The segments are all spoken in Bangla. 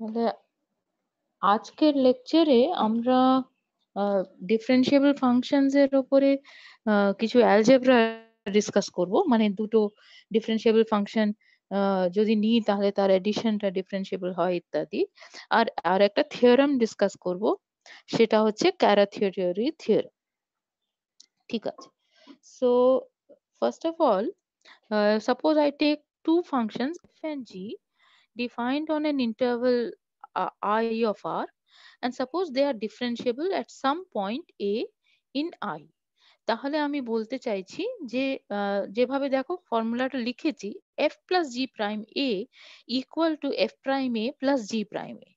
তাহলে আজকের লেকচারে আমরা ডিফারেনশিয়েবল ফাংশনস এর উপরে কিছু অ্যালজেব্রা ডিসকাস করব মানে দুটো ডিফারেনশিয়েবল ফাংশন যদি নিই তাহলে তার এডিশনটা ডিফারেনশিয়েবল হয় ইত্যাদি আর আর একটা থিওরাম ডিসকাস করব সেটা হচ্ছে ক্যারা থিওরি থিওরাম ঠিক আছে so first of all suppose I take two functions f and g defined on an interval uh, I of R and suppose they are differentiable at some point A in I তাহলে আমি বলতে চাইছি যে যেভাবে দেখো ফর্মুলাটা লিখেছি f plus g prime a equal to f prime a plus g prime a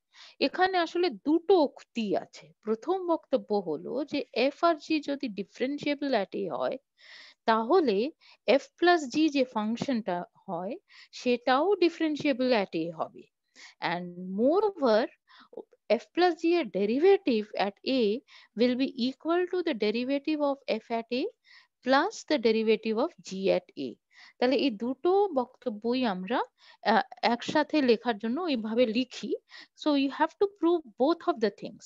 এখানে আসলে দুটো উক্তি আছে প্রথম বক্তব্য হলো যে এফ আর জি যদি ডিফারেন্সিয়েবল অ্যাট এ হয় তাহলে এফ প্লাস জি যে ফাংশনটা হয় সেটাও ডিফারেন্সিয়েবল অ্যাট এ হবে And moreover, f plus g a derivative at a will be equal to the derivative of f at a plus the derivative of g at a তাহলে এই দুটো বক্তব্যই আমরা একসাথে লেখার জন্য এইভাবে লিখি so you have to prove both of the things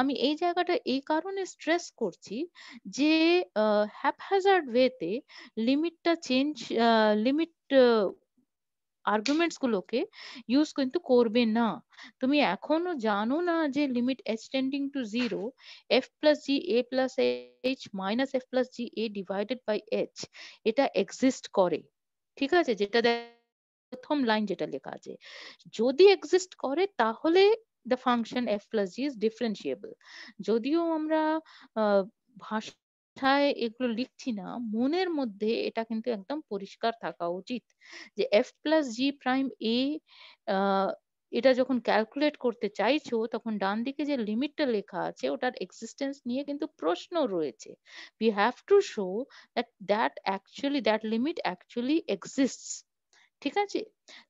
আমি এই জায়গাটা এই কারণে স্ট্রেস করছি যে হ্যাপহ্যাজার্ড ওয়েতে লিমিটটা চেঞ্জ লিমিট আর্গুমেন্টস গুলোকে ইউজ কিন্তু করবে না তুমি এখনো জানো না যে limit h to zero f plus g a plus h minus f plus g a divided by h এটা এক্সিস্ট করে ঠিক আছে যেটা প্রথম লাইন যেটা লেখা আছে যদি এক্সিস্ট করে তাহলে the function f plus g is differentiable যদিও আমরা ভাষা মিথ্যায় এগুলো লিখছি না মনের মধ্যে এটা কিন্তু একদম পরিষ্কার থাকা উচিত যে f plus g prime a এটা যখন ক্যালকুলেট করতে চাইছো তখন ডান দিকে যে লিমিটটা লেখা আছে ওটার এক্সিস্টেন্স নিয়ে কিন্তু প্রশ্ন রয়েছে we have to show that that actually that limit actually exists ঠিক আছে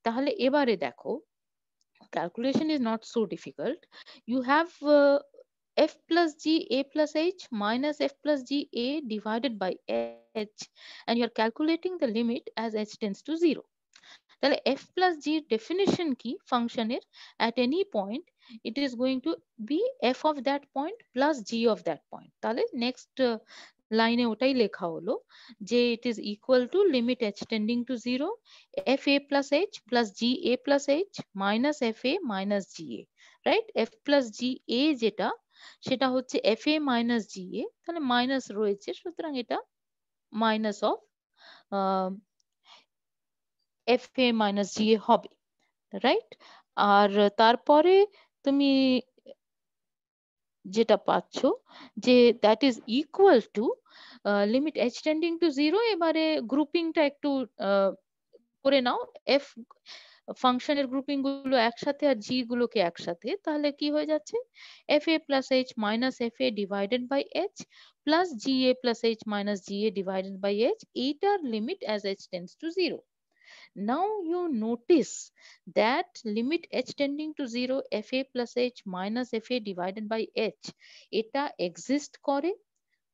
তাহলে এবারে দেখো calculation is not so difficult you have f plus g a plus h minus f plus g a divided by h and you're calculating the limit as h tends to 0. The f plus g definition key function here at any point it is going to be f of that point plus g of that point. তাহলে next uh, line লাইনে ওটাই লেখা হলো যে it is to to limit h tending to zero plus h plus h plus g a plus h g a. F a minus g a সেটা হচ্ছে f a minus g a তাহলে মাইনাস রয়েছে সুতরাং এটা minus of f a minus g a হবে রাইট আর তারপরে তুমি যেটা পাচ্ছ যে that is equal to limit h tending to zero এবারে গ্রুপিংটা একটু করে নাও এফ ফাংশনের গ্রুপিং গুলো একসাথে আর জি গুলোকে একসাথে তাহলে কি হয়ে যাচ্ছে f a plus h minus f a divided by h plus g a plus h minus g a divided by h এইটার limit as h tends to zero Now you notice that limit to zero f a plus h minus f a divided by h এটা এক্সিস্ট করে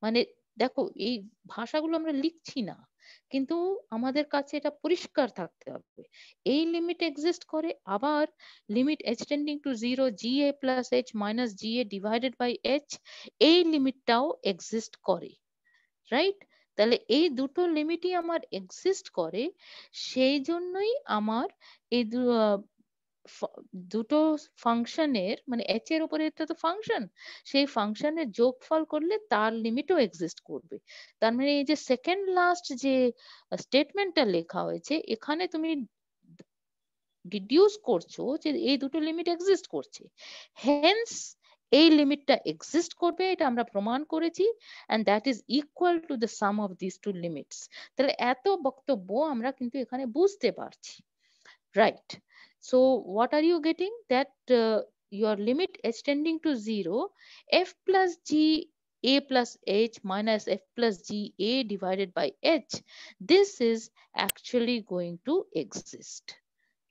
মানে দেখো এই ভাষাগুলো আমরা লিখছি না কিন্তু আমাদের কাছে এটা পরিষ্কার থাকতে হবে এই লিমিট এক্সিস্ট করে আবার limit h to zero g a plus h minus g a divided by h এই লিমিটটাও এক্সিস্ট করে রাইট তাহলে এই দুটো লিমিটই আমার এক্সিস্ট করে সেই জন্যই আমার এই দুটো ফাংশনের মানে h এর উপরে এটা তো ফাংশন সেই ফাংশনের যোগফল করলে তার লিমিটও এক্সিস্ট করবে তার মানে এই যে সেকেন্ড লাস্ট যে স্টেটমেন্টটা লেখা হয়েছে এখানে তুমি ডিডিউস করছো যে এই দুটো লিমিট এক্সিস্ট করছে হেন্স এই লিমিটটা এক্সিস্ট করবে এটা আমরা প্রমাণ করেছি and that is equal to the sum of this two limits তাহলে এত বক্তব্য আমরা কিন্তু এখানে বুঝতে পারছি right So what are you getting? That uh, your limit extending to 0, f plus g a plus h minus f plus g a divided by h, this is actually going to exist,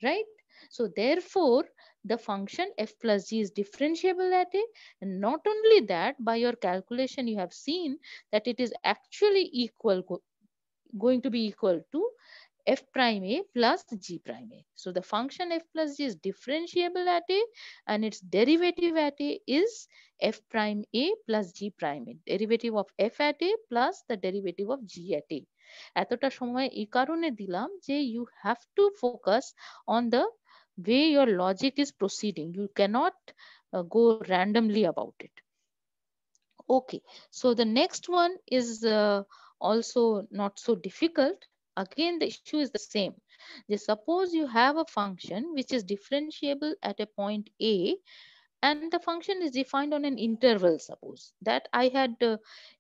right? So therefore, the function f plus g is differentiable at a and not only that by your calculation you have seen that it is actually equal going to be equal to f prime a plus g prime a. So the function f plus g is differentiable at a and its derivative at a is f prime a plus g prime a. Derivative of f at a plus the derivative of g at a. এতটা সময় এই কারণে দিলাম যে you have to focus on the way your logic is proceeding. You cannot uh, go randomly about it. Okay, so the next one is uh, also not so difficult. Again, the issue is the same. Just suppose you have a function which is differentiable at a point A and the function is defined on an interval suppose that i had uh,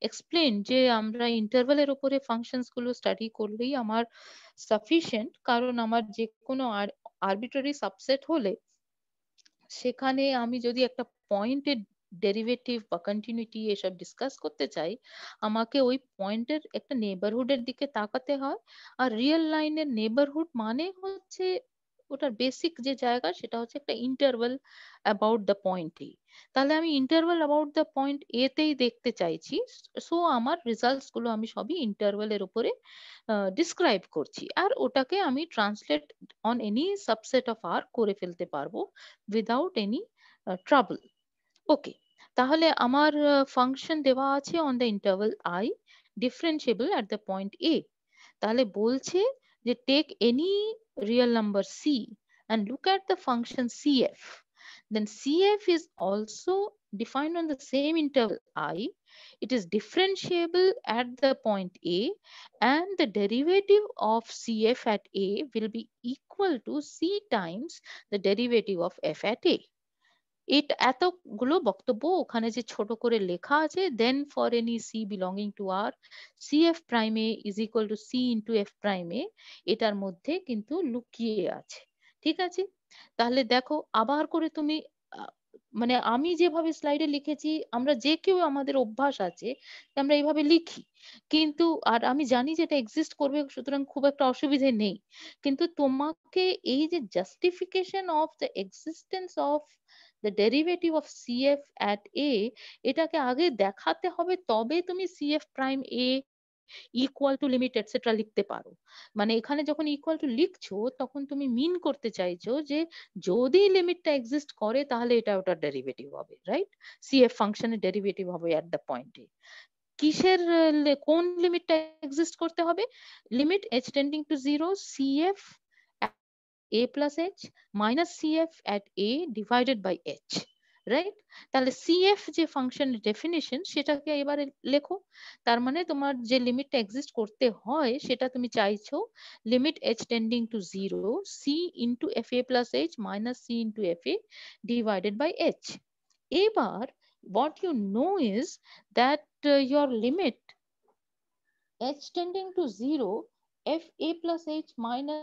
explained যে আমরা ইন্টারভালের উপরে ফাংশনস গুলো study করলেই আমার sufficient কারণ আমার যে arbitrary subset সাবসেট হলে সেখানে jodi যদি একটা পয়েন্টের ডেরিভেটিভ বা কন্টিনিউটি এসব ডিসকাস করতে চাই আমাকে ওই পয়েন্টের একটা নেবারহুডের দিকে তাকাতে হয় আর রিয়েল লাইনের নেবারহুড মানে হচ্ছে ওটার বেসিক যে জায়গা সেটা হচ্ছে একটা ইন্টারভাল অ্যাবাউট দ্য পয়েন্টই তাহলে আমি ইন্টারভাল অ্যাবাউট দ্য পয়েন্ট এতেই দেখতে চাইছি সো আমার রেজাল্টস গুলো আমি সবই ইন্টারভালের উপরে ডিসক্রাইব করছি আর ওটাকে আমি translate on any subset of R করে ফেলতে পারবো উইদাউট এনি ট্রাবল ওকে তাহলে আমার ফাংশন দেওয়া আছে on the interval differentiable at the the point a তাহলে বলছে যে take any real number and look at the function cf then cf is also defined on the same interval i. It is differentiable at the point A and the derivative of CF at A will be equal to C times the derivative of F at A. it এতগুলো বক্তব্য ওখানে যে ছোট করে লেখা আছে then for any c belonging to R c f prime a is equal to c into f prime a এটার মধ্যে কিন্তু লুকিয়ে আছে ঠিক আছে তাহলে দেখো আবার করে তুমি মানে আমি যেভাবে স্লাইডে লিখেছি আমরা যে কেউ আমাদের অভ্যাস আছে আমরা এইভাবে লিখি কিন্তু আর আমি জানি যে এটা এক্সিস্ট করবে সুতরাং খুব একটা অসুবিধে নেই কিন্তু তোমাকে এই যে justification of the existence of the derivative of c f at a এটাকে আগে দেখাতে হবে তবে তুমি c f prime a equal to limit etcetera লিখতে পারো মানে এখানে যখন ইকুয়াল টু লিখছো তখন তুমি মিন করতে চাইছো যে যদি লিমিটটা এক্সিস্ট করে তাহলে এটা ওটা ডেরিভেটিভ হবে রাইট সিএফ ফাংশনের ডেরিভেটিভ হবে অ্যাট দ্য পয়েন্টে কিসের কোন লিমিটটা এক্সিস্ট করতে হবে limit extending to zero c f a plus h minus cf at a divided by h right তাহলে সিএফ যে ফাংশনের ডেফিনেশন সেটাকে এবারে লেখো তার মানে তোমার যে লিমিটটা এক্সিস্ট করতে হয় সেটা তুমি চাইছো limit h tending to 0 c into f plus h মাইনাস c into f a divided by h এবার what you know is that uh, your limit h tending to 0 f a plus h minus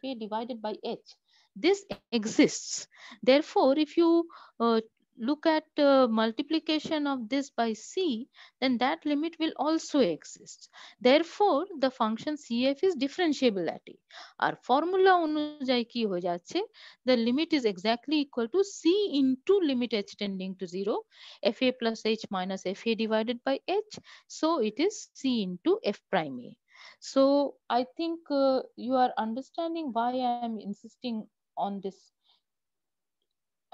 FA divided by H. This exists. Therefore, if you uh, look at uh, multiplication of this by c, then that limit will also exist. Therefore, the function cf is differentiable at a. Our formula The limit is exactly equal to c into limit h tending to 0, fa plus h minus fa divided by h. So, it is c into f prime a. So I think uh, you are understanding why I am insisting on this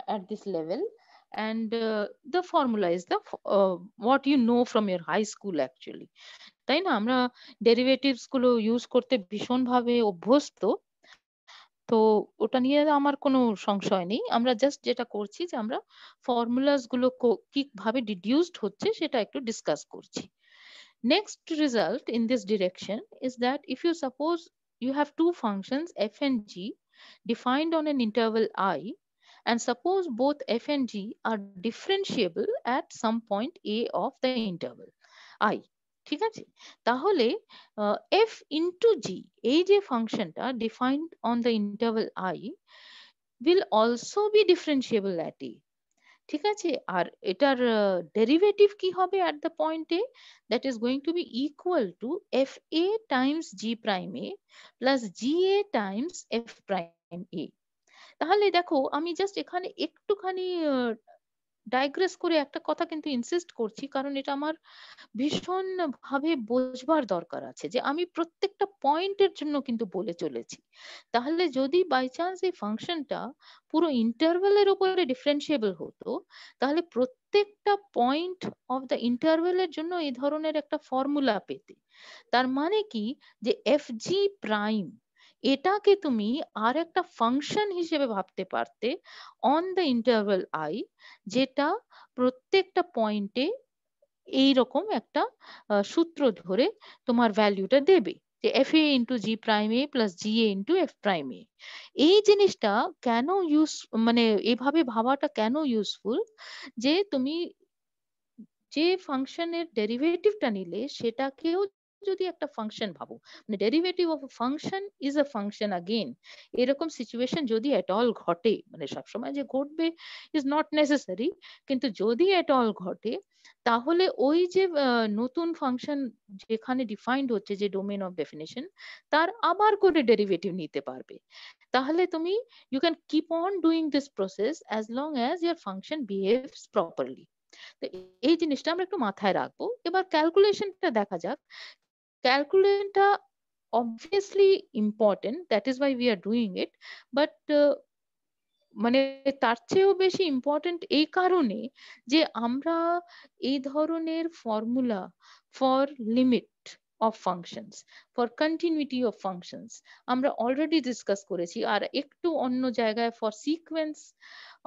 at this level. And uh, the formula is the uh, what you know from your high school actually. তাই না আমরা ডেরিভেটিভস গুলো ইউজ করতে ভীষণভাবে অভ্যস্ত তো ওটা নিয়ে আমার কোনো সংশয় নেই আমরা জাস্ট যেটা করছি যে আমরা ফর্মুলাস গুলো কিভাবে ডিডিউসড হচ্ছে সেটা একটু ডিসকাস করছি Next result in this direction is that if you suppose you have two functions f and g defined on an interval i and suppose both f and g are differentiable at some point a of the interval i ঠিক আছে তাহলে f into g এই যে ফাংশনটা defined on the i will also be differentiable at a ঠিক আছে আর এটার ডেরিভেটিভ কি হবে অ্যাট দ্য পয়েন্টে a that is going to be equal to f a times g prime a plus g a times f prime a তাহলে দেখো আমি জাস্ট এখানে একটুখানি ডাইগ্রেস করে একটা কথা কিন্তু ইনসিস্ট করছি কারণ এটা আমার ভীষণ ভাবে বোঝবার দরকার আছে যে আমি প্রত্যেকটা পয়েন্টের জন্য কিন্তু বলে চলেছি তাহলে যদি বাই চান্স এই ফাংশনটা পুরো ইন্টারভেলের উপরে ডিফারেন্সিয়েবল হতো তাহলে প্রত্যেকটা পয়েন্ট অফ দ্য ইন্টারভেলের জন্য এই ধরনের একটা ফর্মুলা পেতে তার মানে কি যে এফ জি প্রাইম এটাকে তুমি আর একটা ফাংশন হিসেবে ভাবতে পারতে অন দ্য ইন্টারভেল আই যেটা প্রত্যেকটা পয়েন্টে এইরকম একটা সূত্র ধরে তোমার ভ্যালুটা দেবে যে f a into g prime a plus g a into f prime a এই জিনিসটা কেন ইউজ মানে এভাবে ভাবাটা কেন ইউজফুল যে তুমি যে ফাংশনের ডেরিভেটিভটা নিলে সেটাকেও যদি একটা ফাংশন ভাবো মানে derivative of function is a function again এরকম সিচুয়েশন যদি এট অল ঘটে মানে সবসময় যে ঘটবে ইজ নট নেসেসারি কিন্তু যদি এট অল ঘটে তাহলে ওই যে নতুন ফাংশন যেখানে ডিফাইন্ড হচ্ছে যে ডোমেন অফ ডেফিনেশন তার আবার করে ডেরিভেটিভ নিতে পারবে তাহলে তুমি you can keep on doing this process as long as your function behaves properly তো এই জিনিসটা আমরা একটু মাথায় রাখবো এবার ক্যালকুলেশনটা দেখা যাক calculanda obviously important that is why we are doing it but uh, মানে তার চেয়েও বেশি ইম্পর্টেন্ট এই কারণে যে আমরা এই ধরনের formula for limit of functions for continuity of functions আমরা অলরেডি ডিসকাস করেছি আর একটু অন্য জায়গায় ফর সিকোয়েন্স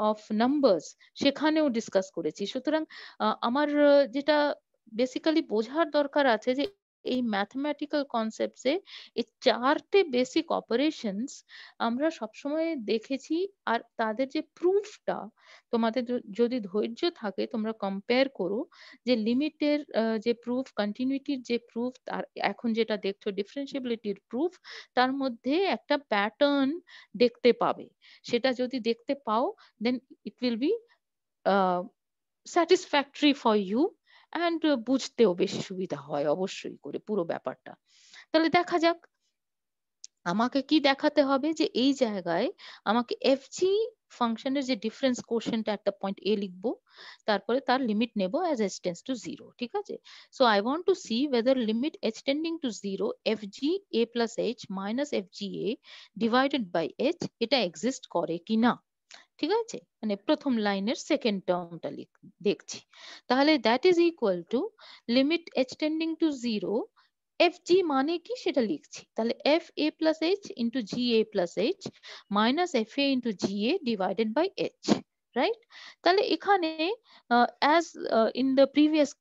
অফ নাম্বারস সেখানেও ডিসকাস করেছি সুতরাং আমার যেটা বেসিক্যালি বোঝার দরকার আছে যে এই ম্যাথমেটিক্যাল কনসেপ্টসে এই চারটে বেসিক অপারেশনস আমরা সবসময় দেখেছি আর তাদের যে প্রুফটা তোমাদের যদি ধৈর্য থাকে তোমরা কম্পেয়ার করো যে লিমিটের যে প্রুফ কন্টিনিউটির যে প্রুফ তার এখন যেটা দেখছো ডিফারেন্সিবিলিটির প্রুফ তার মধ্যে একটা প্যাটার্ন দেখতে পাবে সেটা যদি দেখতে পাও then it will be satisfactory for you and uh, বুঝতেও বেশি সুবিধা হয় অবশ্যই করে পুরো ব্যাপারটা তাহলে দেখা যাক আমাকে কি দেখাতে হবে যে এই জায়গায় আমাকে এফ জি ফাংশনের যে ডিফারেন্স কোশ্চেনটা একটা পয়েন্ট এ লিখবো তারপরে তার লিমিট নেবো as h tends to zero ঠিক আছে so I want to see whether limit h to zero f g a plus h minus f g a divided by h এটা এক্সিস্ট করে কি না ঠিক আছে মানে প্রথম লাইনের সেকেন্ড টার্মটা দেখছি তাহলে that is equal to limit h to zero f g মানে কি সেটা লিখছি তাহলে f a plus h into g a plus h minus f a into g a divided by h right তাহলে এখানে as in the previous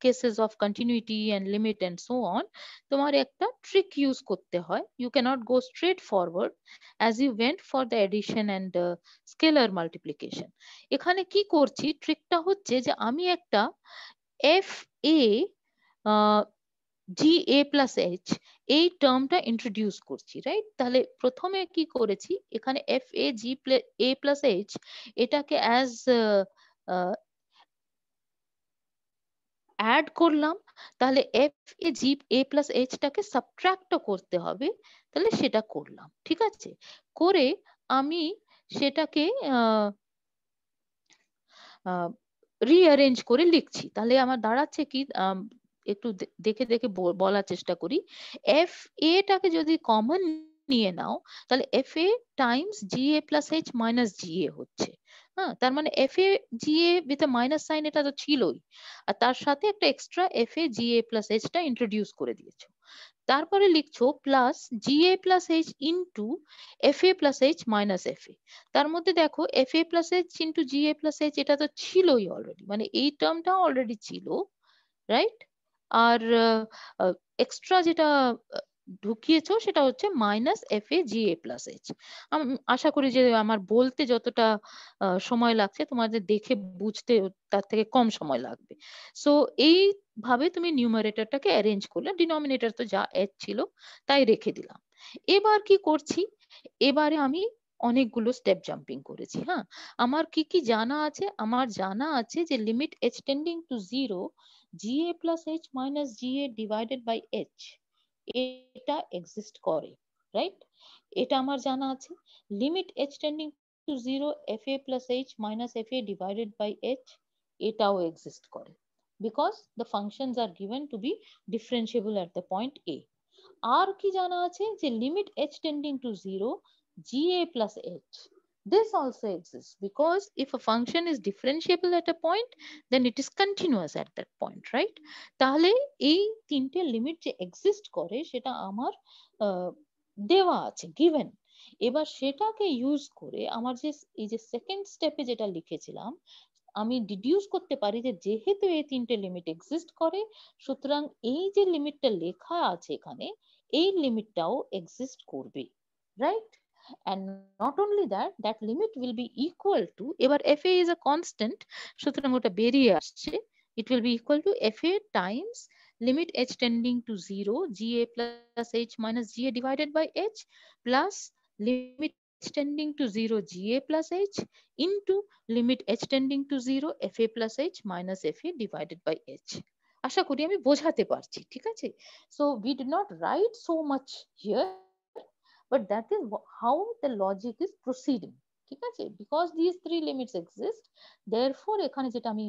cases of continuity and limit and so on tomar ekta trick use korte hoy. you cannot go straight forward as you went for the addition and uh, scalar multiplication Ekhane ki korchi trick এখানে কি করছি ট্রিকটা হচ্ছে যে a একটা f a g a plus h এই টার্মটা ইন্ট্রোডিউস করছি রাইট তাহলে প্রথমে কি করেছি এখানে f a g a plus h এটাকে uh, অ্যাড করলাম তাহলে f a g a plus এইচটাকে সাবট্রাক্টও করতে হবে তাহলে সেটা করলাম ঠিক আছে করে আমি সেটাকে রিঅ্যারেঞ্জ করে লিখছি তাহলে আমার দাঁড়াচ্ছে কি একটু দেখে দেখে বলার চেষ্টা করি এফ এটাকে যদি কমন নিয়ে নাও তাহলে f a times g a plus h minus g a হচ্ছে হ্যাঁ তার মানে f a g a with minus sign এটা তো ছিলই আর তার সাথে একটা extra f a g a plus h টা ইন্ট্রোডিউস করে দিয়েছো তারপরে লিখছো plus g a plus h into f a plus h minus f a তার মধ্যে দেখো f a plus h into g a plus H এটা তো ছিলই অলরেডি মানে এই টার্মটা অলরেডি ছিল রাইট আর এক্সট্রা যেটা ঢুকিয়েছো সেটা হচ্ছে minus f a g a plus h আশা করি যে আমার বলতে যতটা সময় লাগছে তোমাদের দেখে বুঝতে তার থেকে কম সময় লাগবে সো এই ভাবে তুমি নিউমারেটরটাকে অ্যারেঞ্জ করলে ডিনোমিনেটর তো যা এচ ছিল তাই রেখে দিলাম এবার কি করছি এবারে আমি অনেকগুলো স্টেপ জাম্পিং করেছি হ্যাঁ আমার কি কি জানা আছে আমার জানা আছে যে limit extending to zero g a plus h minus g a divided by h এটা এক্সিস্ট করে রাইট এটা আমার জানা আছে limit h tending to zero f a plus h minus f a divided by h এটাও এক্সিস্ট করে because the functions are given to be differentiable at the point a আর কি জানা আছে যে limit h tending to zero g a plus H This also exists because if a function is differentiable at a point, then it is continuous at that point, right? তাহলে এই তিনটে লিমিট যে এক্সিস্ট করে সেটা আমার দেওয়া আছে গিভেন এবার সেটাকে ইউজ করে আমার যে এই যে সেকেন্ড স্টেপে যেটা লিখেছিলাম আমি ডিডিউস করতে পারি যে যেহেতু এই তিনটে লিমিট এক্সিস্ট করে সুতরাং এই যে লিমিটটা লেখা আছে এখানে এই লিমিটটাও এক্সিস্ট করবে right And not only that, that limit will be equal to, ever FA is a constant, সুতরাং ওটা বেরিয়ে আসছে, it will be equal to FA times limit h tending to 0, GA plus h minus GA divided by h plus limit h tending to 0 GA plus H into limit H tending to 0 FA plus H minus FA divided by H. আশা করি আমি বোঝাতে পারছি ঠিক আছে so we do not write so much here but that is how the logic is proceeding ঠিক আছে because this three limits exist therefore এখানে যেটা আমি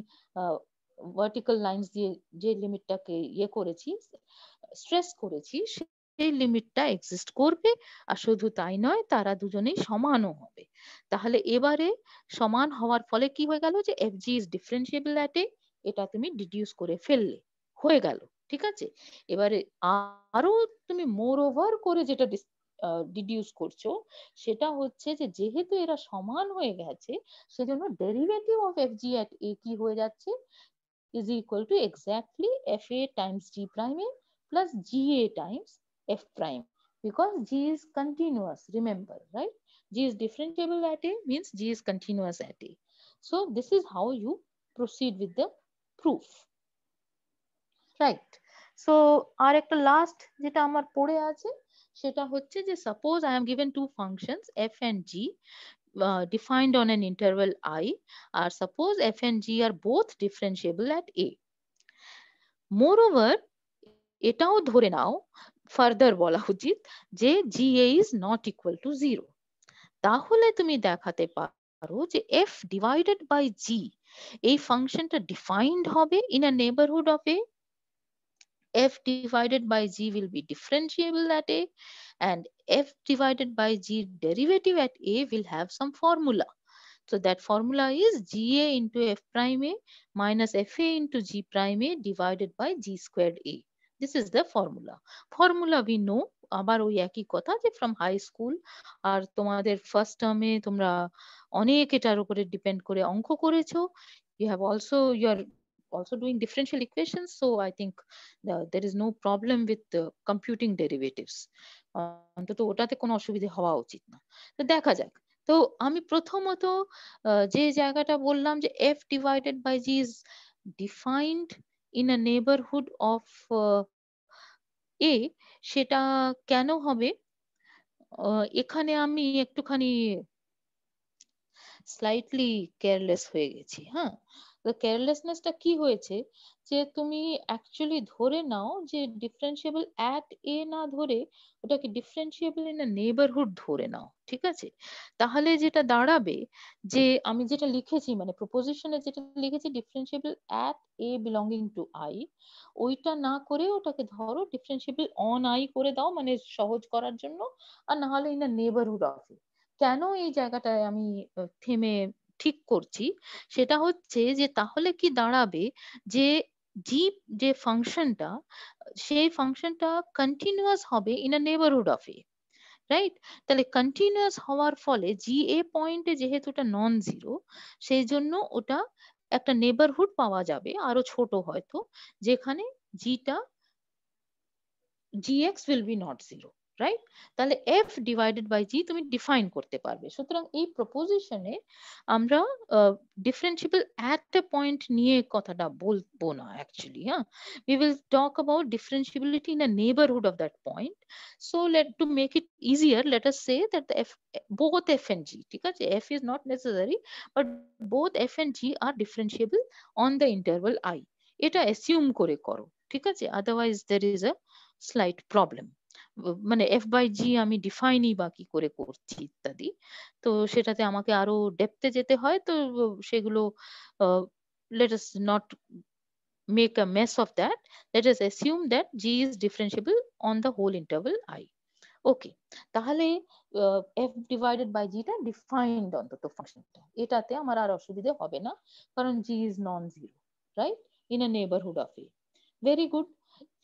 ভার্টিক্যাল লাইনস দিয়ে যে লিমিটটাকে ইয়ে করেছি স্ট্রেস করেছি সেই লিমিটটা এক্সিস্ট করবে আর শুধু তাই নয় তারা দুজনেই সমানও হবে তাহলে এবারে সমান হওয়ার ফলে কি হয়ে গেল যে f g is differentiable at a এটা তুমি ডিডিউস করে ফেললে হয়ে গেল ঠিক আছে এবারে আরো তুমি মোর ওভার করে যেটা ডিডিউস করছো সেটা হচ্ছে যে যেহেতু এরা সমান হয়ে গেছে সেজন্য derivative of f g at a কি হয়ে যাচ্ছে is equal to exactly f a times g prime a plus g a times f prime because g is continuous remember right g is differentiable at a means g is continuous at a so this is how you proceed with the proof right so আর একটা last যেটা আমার পড়ে আছে সেটা হচ্ছে যে suppose I have given two functions f and g defined on an interval I আর suppose f and g are both differentiable at a moreover এটাও ধরে নাও ফার্দার বলা উচিত যে g a is not equal to zero তাহলে তুমি দেখাতে পারো যে এফ ডিভাইডেড বাই জি এই ফাংশনটা ডিফাইন্ড হবে in a neighbourhood of a f divided by g will be differentiable at a and f divided by g derivative at a will have some formula. So that formula is ga into f prime a minus fa into g prime a divided by g squared a. This is the formula. Formula we know আবার ওই একই কথা যে ফ্রম হাই স্কুল আর তোমাদের ফার্স্ট টার্মে তোমরা অনেক এটার উপরে ডিপেন্ড করে অঙ্ক করেছো you have also you are also doing differential equations. So I think the, there is no problem with the computing derivatives. অন্তত ওটাতে কোনো অসুবিধে হওয়া উচিত না তো দেখা যাক তো আমি প্রথমত যে জায়গাটা বললাম যে f divided by g is defined in a neighborhood of uh, a সেটা কেন হবে এখানে আমি একটুখানি স্লাইটলি কেয়ারলেস হয়ে গেছি হ্যাঁ কেয়ারলেসনেসটা কি হয়েছে যে তুমি অ্যাকচুয়ালি ধরে নাও যে ডিফারেন্সিয়েবল অ্যাট এ না ধরে ওটাকে ডিফারেন্সিয়েবল ইন আ নেইবারহুড ধরে নাও ঠিক আছে তাহলে যেটা দাঁড়াবে যে আমি যেটা লিখেছি মানে প্রপোজিশনে যেটা লিখেছি differentiable at a belonging to I ওইটা না করে ওটাকে ধরো ডিফারেন্সিয়েবল অন আই করে দাও মানে সহজ করার জন্য আর না হলে ইন আ নেইবারহুড অফ কেন এই জায়গাটায় আমি থেমে ঠিক করছি সেটা হচ্ছে যে তাহলে কি দাঁড়াবে যে জি যে ফাংশনটা সেই ফাংশনটা কন্টিনিউয়াস হবে in a neighbourhood of a right তাহলে কন্টিনিউয়াস হওয়ার ফলে জি এ পয়েন্টে যেহেতু ওটা নন জিরো সেই জন্য ওটা একটা নেবারহুড পাওয়া যাবে আরো ছোট হয়তো যেখানে জিটা x will be not zero right তাহলে এফ ডিভাইডেড বাই জি তুমি ডিফাইন করতে পারবে সুতরাং এই প্রপোজিশনে আমরা ডিফারেন্সিবল অ্যাট এ পয়েন্ট নিয়ে কথাটা বলবো না অ্যাকচুয়ালি হ্যাঁ we will talk about differentiability in a neighbourhood of that point so let to make it easier let us say that f both f and g ঠিক আছে f is not necessary but both f and g are differentiable on the interval I এটা অ্যাসিউম করে করো ঠিক আছে otherwise there is a slight problem মানে এফ বাই জি আমি ডিফাইনই বা কি করে করছি ইত্যাদি তো সেটাতে আমাকে আরো ডেপতে যেতে হয় তো সেগুলো let us not make a mess of that let us assume that g is differentiable on the whole interval I okay তাহলে এফ ডিভাইডেড বাই টা ডিফাইন্ড অন্তত ফাংশনটা এটাতে আমার আর অসুবিধে হবে না কারণ g is non zero right in a neighbourhood of a very good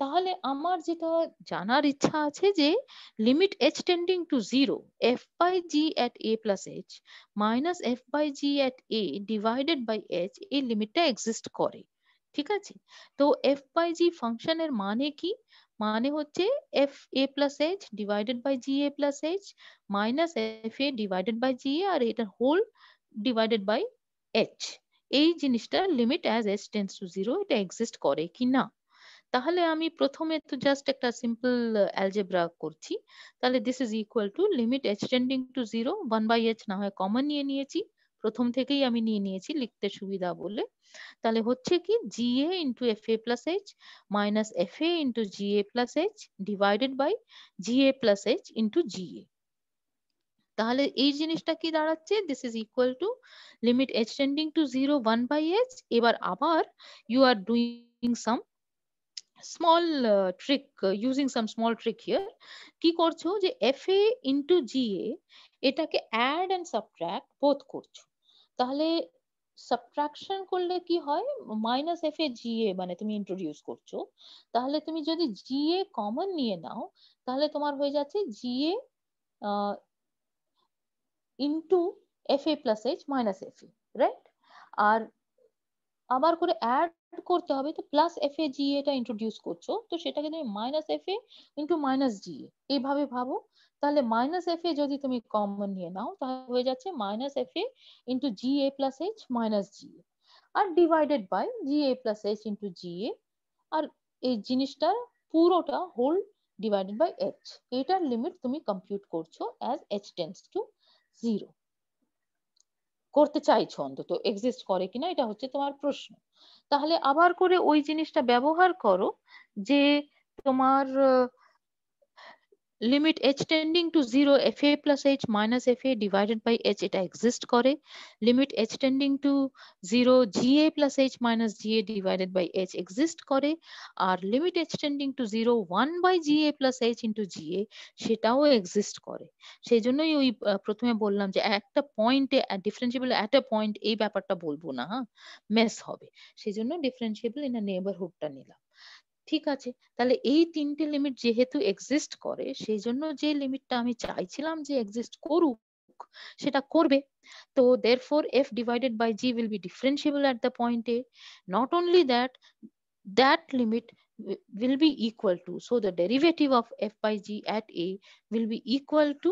তাহলে আমার যেটা জানার ইচ্ছা আছে যে limit h trending to zero f by g at a plus h minus f by g at a divided by h এই লিমিটটা এক্সিস্ট করে ঠিক আছে তো f by g ফাংশনের মানে কি মানে হচ্ছে f a plus h divided by g a plus h minus f a divided by g a আর এটার হোল ডিভাইডেড বাই এইচ এই জিনিসটার limit as h tends to zero এটা এক্সিস্ট করে কি না তাহলে আমি প্রথমে তো জাস্ট একটা সিম্পল অ্যালজেব্রা করছি তাহলে this is equal to limit h tending to zero one by h না হয় কমন নিয়ে নিয়েছি প্রথম থেকেই আমি নিয়ে নিয়েছি লিখতে সুবিধা বলে তাহলে হচ্ছে কি g a into f a plus h minus f a into g a plus h divided by g a plus h into g a তাহলে এই জিনিসটা কি দাঁড়াচ্ছে this is equal to limit h to zero one by h এবার আবার you are doing some small trick uh, trick some small trick here কি করছো যে এফ এ ইন্টু জি এ এটাকে অ্যাড অ্যান্ড subtract বোধ করছো তাহলে সাবট্রাকশন করলে কি হয় মাইনাস এফ এ জি এ মানে তুমি ইন্ট্রোডিউস করছো তাহলে তুমি যদি জি এ কমন নিয়ে নাও তাহলে তোমার হয়ে যাচ্ছে g g a into f a plus h minus f a right আর আবার করে অ্যাড করতে হবে তো প্লাস এফ এ জি এটা ইন্ট্রোডিউস করছো তো সেটাকে তুমি minus f a into minus g এইভাবে ভাবো তাহলে মাইনাস এফ এ যদি তুমি কমন নিয়ে নাও তাহলে হয়ে যাচ্ছে minus f a into g a plus h minus g a আর divided by g a plus h into g a আর এই জিনিসটার পুরোটা হোল ডিভাইডেড বাই এইচ এটার লিমিট তুমি কম্পিউট করছো as h tends to zero করতে চাইছো অন্তত এক্সিস্ট করে কিনা এটা হচ্ছে তোমার প্রশ্ন তাহলে আবার করে ওই জিনিসটা ব্যবহার করো যে তোমার limit h tending to 0 fa plus h minus fa divided by h এটা এক্সিস্ট করে লিমিট h tending to 0 ga plus h minus ga divided by h exist করে আর লিমিট h tending to 0 1 by ga plus h into ga সেটাও এক্সিস্ট করে সেই জন্যই ওই প্রথমে বললাম যে একটা পয়েন্টে ডিফারেন্সিয়েবল এট আ পয়েন্ট এই ব্যাপারটা বলবো না হ্যাঁ মেস হবে সেই জন্য ডিফারেন্সিয়েবল ইন আ নেবারহুডটা নিলাম ঠিক আছে তাহলে এই তিনটে লিমিট যেহেতু এক্সিস্ট করে সেই জন্য যে লিমিটটা আমি চাইছিলাম যে এক্সিস্ট করুক সেটা করবে তো therefore f divided by g will be differentiable at the point a not only that that limit will be equal to so the derivative of f by g at a will be equal to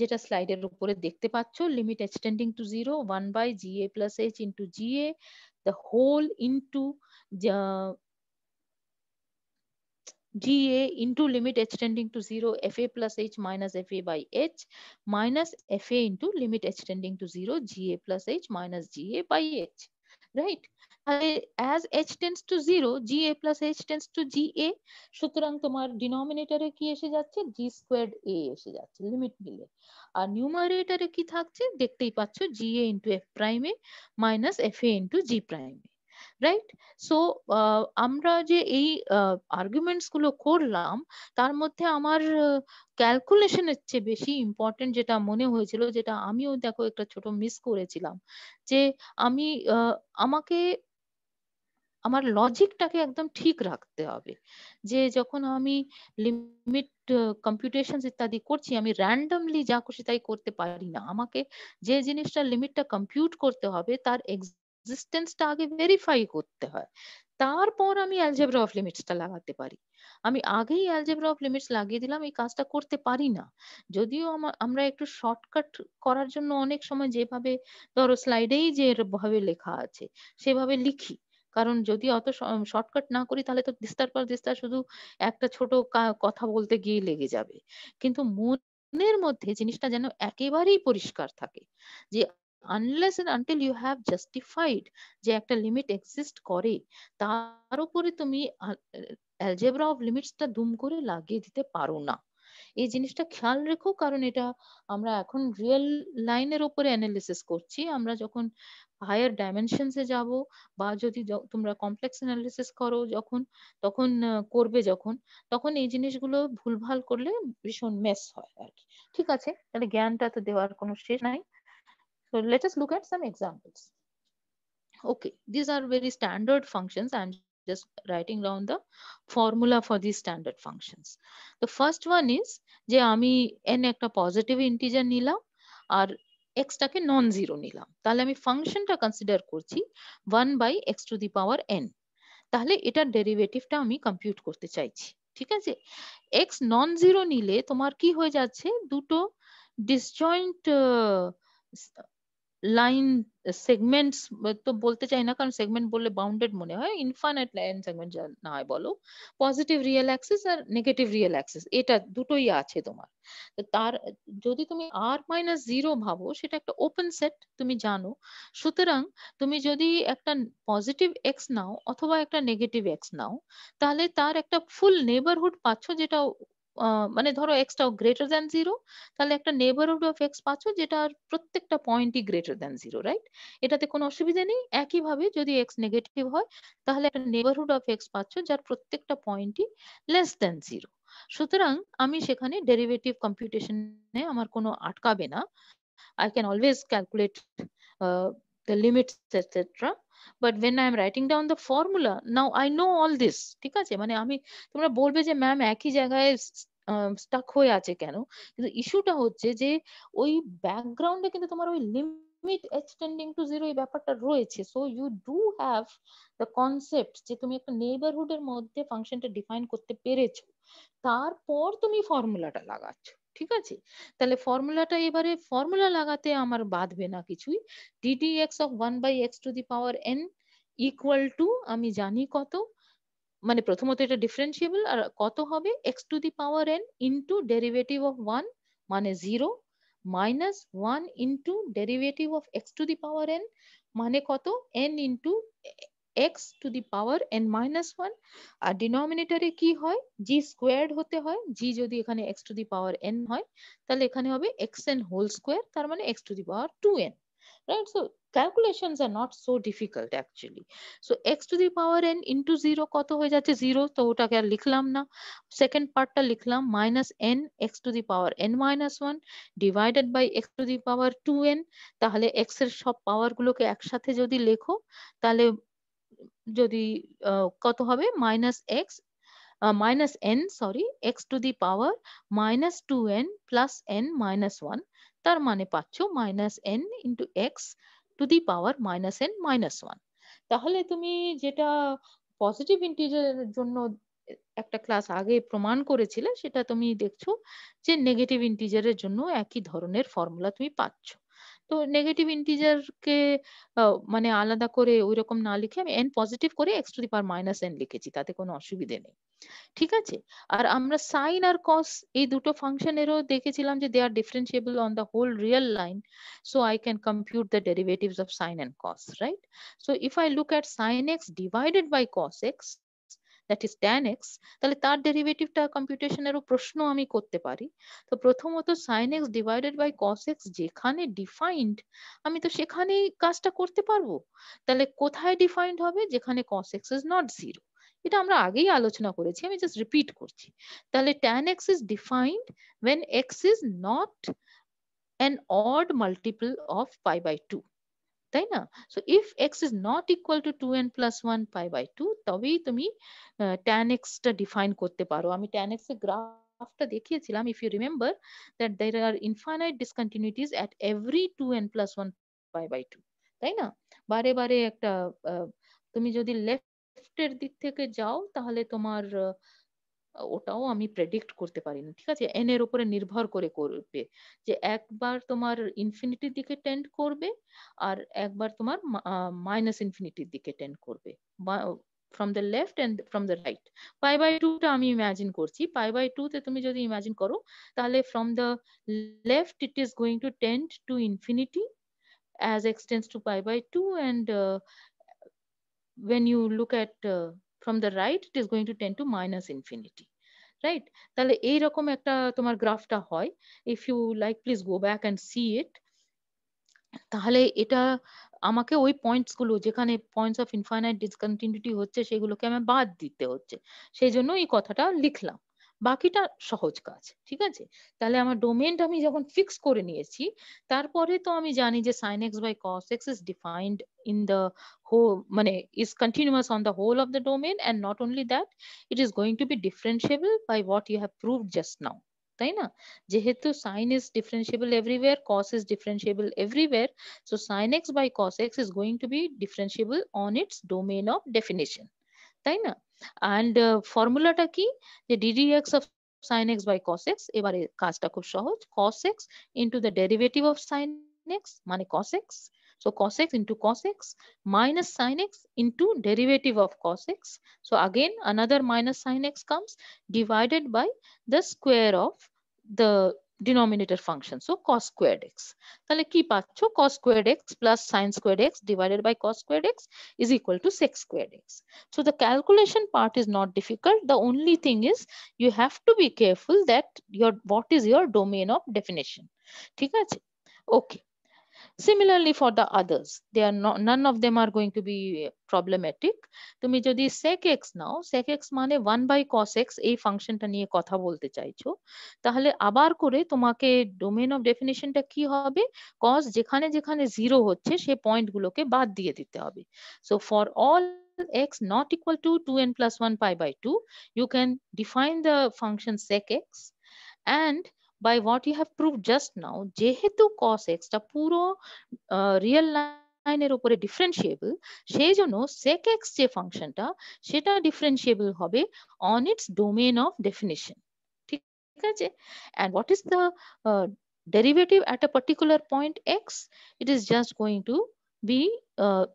যেটা স্লাইডের উপরে দেখতে পাচ্ছ limit extending to zero one by g a plus h into g a the whole into GA into limit h tending to 0 FA plus h minus FA by h minus FA into limit h tending to 0 GA plus h minus GA by h. Right? As h tends to 0, GA plus h tends to GA. সুতরাং denominator ki eshe এসে G squared A eshe এসে Limit limit A numerator ki thakche? থাকছে দেখতেই GA into F prime A minus FA into G prime A. Right so uh, আমরা যে এই আর্গুমেন্টস uh, গুলো করলাম তার মধ্যে আমার ক্যালকুলেশনের uh, চেয়ে বেশি ইম্পর্টেন্ট যেটা মনে হয়েছিল যেটা আমিও দেখো একটা ছোট মিস করেছিলাম যে আমি আমাকে আমার লজিকটাকে একদম ঠিক রাখতে হবে যে যখন আমি লিমিট কম্পিউটেশন ইত্যাদি করছি আমি র্যান্ডমলি যা খুশি তাই করতে পারি না আমাকে যে জিনিসটা লিমিটটা কম্পিউট করতে হবে তার এক্সিস্টেন্সটা আগে ভেরিফাই করতে হয় তারপর আমি অ্যালজেব্রা অফ লিমিটসটা লাগাতে পারি আমি আগেই অ্যালজেব্রা অফ লিমিটস লাগিয়ে দিলাম এই কাজটা করতে পারি না যদিও আমরা একটু শর্টকাট করার জন্য অনেক সময় যেভাবে ধরো স্লাইডেই যেভাবে লেখা আছে সেভাবে লিখি কারণ যদি অত শর্টকাট না করি তাহলে তো দিস্তার পর দিস্তার শুধু একটা ছোট কথা বলতে গিয়ে লেগে যাবে কিন্তু মনের মধ্যে জিনিসটা যেন একেবারেই পরিষ্কার থাকে যে unless and until you have justified যে একটা লিমিট এক্সিস্ট করে তার উপরে তুমি অ্যালজেব্রা অফ লিমিটসটা দুম করে লাগিয়ে দিতে পারো না এই জিনিসটা খেয়াল রেখো কারণ এটা আমরা এখন রিয়েল লাইনের ওপরে অ্যানালিসিস করছি আমরা যখন হায়ার ডাইমেনশনসে যাব বা যদি তোমরা কমপ্লেক্স অ্যানালিসিস করো যখন তখন করবে যখন তখন এই জিনিসগুলো ভুলভাল করলে ভীষণ মেস হয় আর কি ঠিক আছে তাহলে জ্ঞানটা তো দেওয়ার কোনো শেষ নাই So let us look at some examples. Okay, these are very standard functions. I'm just writing down the formula for these standard functions. The first one is, je ami n ekta positive integer nila or x non-zero nila. Tahle ami function ta consider korchi 1 by x to the power n Tahle eta derivative ta ami compute korte chaichi. ঠিক আছে x নন জিরো নিলে তোমার কি হয়ে যাচ্ছে দুটো ডিসজয়েন্ট লাইন uh, সেগমেন্টস তো বলতে চাই না কারণ সেগমেন্ট বললে বাউন্ডেড মনে হয় ইনফাইনাইট লাইন সেগমেন্ট যা না হয় বলো পজিটিভ রিয়েল অ্যাক্সেস আর নেগেটিভ রিয়েল অ্যাক্সেস এটা দুটোই আছে তোমার তার যদি তুমি আর মাইনাস জিরো ভাবো সেটা একটা ওপেন সেট তুমি জানো সুতরাং তুমি যদি একটা পজিটিভ এক্স নাও অথবা একটা নেগেটিভ এক্স নাও তাহলে তার একটা ফুল নেবারহুড পাচ্ছ যেটা মানে ধরো এক্সটাও গ্রেটার দ্যান জিরো তাহলে একটা নেবারহুড অফ এক্স পাচ্ছ যেটার প্রত্যেকটা পয়েন্টই গ্রেটার দ্যান জিরো রাইট এটাতে কোনো অসুবিধা নেই একইভাবে যদি এক্স নেগেটিভ হয় তাহলে একটা নেবারহুড অফ এক্স পাচ্ছ যার প্রত্যেকটা পয়েন্টই লেস দ্যান জিরো সুতরাং আমি সেখানে ডেরিভেটিভ কম্পিউটেশনে আমার কোনো আটকাবে না I can always calculate the limits etcetera but when I am writing down the formula now I know all this ঠিক আছে মানে আমি তোমরা বলবে যে ম্যাম একই জায়গায় স্টাক হয়ে আছে কেন কিন্তু ইস্যুটা হচ্ছে যে ওই ব্যাকগ্রাউন্ডে কিন্তু তোমার ওই লিমিট এক্সটেন্ডিং টু জিরো এই ব্যাপারটা রয়েছে so you do have the concept যে তুমি একটা নেইবারহুডের মধ্যে ফাংশনটা ডিফাইন করতে পেরেছো তারপর তুমি ফর্মুলাটা লাগাচ্ছ ঠিক আছে তাহলে ফর্মুলাটা এবারে ফর্মুলা লাগাতে আমার বাঁধবে না কিছুই d d x of one by x to the power n equal to আমি জানি কত মানে প্রথমত এটা ডিফারেন্সিয়েবল আর কত হবে x to the power n into derivative of one মানে zero minus one into derivative of x to the power n মানে কত n into x to the power n minus one আর ডিনোমিনেটরে কি হয় জি স্কয়ার্ড হতে হয় জি যদি এখানে x to the power n হয় তাহলে এখানে হবে এক্স এন হোল স্কোয়ার তার মানে x to the power two n right so calculations are not so difficult actually so x to the power n into 0 কত হয়ে যাচ্ছে 0 তো ওটাকে আর লিখলাম না সেকেন্ড পার্টটা লিখলাম minus n x to the power n minus 1 divided by x to the power 2n তাহলে x এর সব পাওয়ার গুলোকে একসাথে যদি লেখো তাহলে যদি কত হবে minus x minus n sorry x to the power minus two n plus n minus one তার মানে পাচ্ছ minus n into x to the power minus n minus one তাহলে তুমি যেটা পজিটিভ ইন্টিজারের জন্য একটা ক্লাস আগে প্রমাণ করেছিলে সেটা তুমি দেখছো যে নেগেটিভ ইন্টিজারের জন্য একই ধরনের ফর্মুলা তুমি পাচ্ছ তো নেগেটিভ ইন্টিজারকে আহ, মানে আলাদা করে ওইরকম না লিখে আমি এন পজিটিভ করে x to the power minus n লিখেছি তাতে কোনো অসুবিধে নেই ঠিক আছে আর আমরা সাইন আর কস এই দুটো ফাংশনেরও দেখেছিলাম যে they are differentiable on the whole real line so I can compute the derivatives of sine and cos right so if I look at sine x divided by cos x that is tan x তাহলে তার ডেরিভেটিভটা কম্পিউটেশনেরও প্রশ্ন আমি করতে পারি তো প্রথমত sine x divided by cos x যেখানে ডিফাইন্ড আমি তো সেখানেই কাজটা করতে পারবো তাহলে কোথায় ডিফাইন্ড হবে যেখানে cos x is not zero এটা আমরা আগেই আলোচনা করেছি আমি জাস্ট রিপিট করছি তাহলে tan x is defined when x is not an odd multiple of pi by two তাই না so if x is not equal to two n plus one pi by two তবেই তুমি ট্যান এক্সটা ডিফাইন করতে পারো আমি ট্যান এক্স এর গ্রাফটা দেখিয়েছিলাম if you remember that there are infinite discontinuities at every two n plus one pi by two তাই না বারে বারে একটা তুমি যদি লেফট এর দিক থেকে যাও তাহলে তোমার আহ ওটাও আমি প্রেডিক্ট করতে পারি না ঠিক আছে এন এর উপরে নির্ভর করে করবে যে একবার তোমার ইনফিনিটির দিকে টেন্ড করবে আর একবার তোমার মাইনাস ইনফিনিটির দিকে টেন্ড করবে from the left and from the right pi by টুটা আমি ইমাজিন করছি পাই বাই টুতে তুমি যদি ইমাজিন করো তাহলে from the left it is going to tend to infinity as x tends to pi by two and uh, you look look uh, from the right it is going to tend to minus infinity right তাহলে এইরকম একটা তোমার গ্রাফটা হয় if you like please go back and see it তাহলে এটা আমাকে ওই পয়েন্টস গুলো যেখানে পয়েন্টস অফ ইনফাইনাইট ডিসকন্টিনিউটি হচ্ছে সেগুলোকে আমার বাদ দিতে হচ্ছে সেই জন্য এই কথাটা লিখলাম বাকিটা সহজ কাজ ঠিক আছে তাহলে আমার ডোমেনটা আমি যখন ফিক্স করে নিয়েছি তারপরে তো আমি জানি যে sine x by cos x is defined in the whole মানে is continuous on the whole of the domain and not only that it is going to be differentiable by what you have prove just now তাই না যেহেতু sine is differentiable everywhere cos is differentiable everywhere so sine x by cos x is going to be differentiable on its domain of definition তাই না অ্যান্ড uh, formula কি the d d x of sin x by cos x এবারে কাজটা খুব cos x into the derivative of sin x মানে cos x so cos x into cos x minus sin x into derivative of cos x so again another minus sin x comes divided by the square of the denominator function so cos squared x তাহলে কি পাচ্ছ cos squared x plus sine squared x divided by cos squared x is equal to sec squared x so the calculation part is not difficult the only thing is you have to be careful that your what is your domain of definition okay similarly for the others they are none of them are going to be problematic তুমি যদি sec x now sec x মানে ওয়ান বাই কস এক্স এই ফাংশনটা নিয়ে কথা বলতে চাইছো তাহলে আবার করে তোমাকে ডোমেন অফ ডেফিনিশনটা কি হবে কস যেখানে যেখানে জিরো হচ্ছে সে পয়েন্টগুলোকে বাদ দিয়ে দিতে হবে so for all x not equal to 2n plus 1 pi by 2 you can define the function sec x and by what you have proved just now, jehetu cos x ta puro uh, real line er opore differentiable, shei jonno sec x je function ta seta differentiable hobe on its domain of definition. Thik And what is the uh, derivative at a particular point x? It is just going to be uh,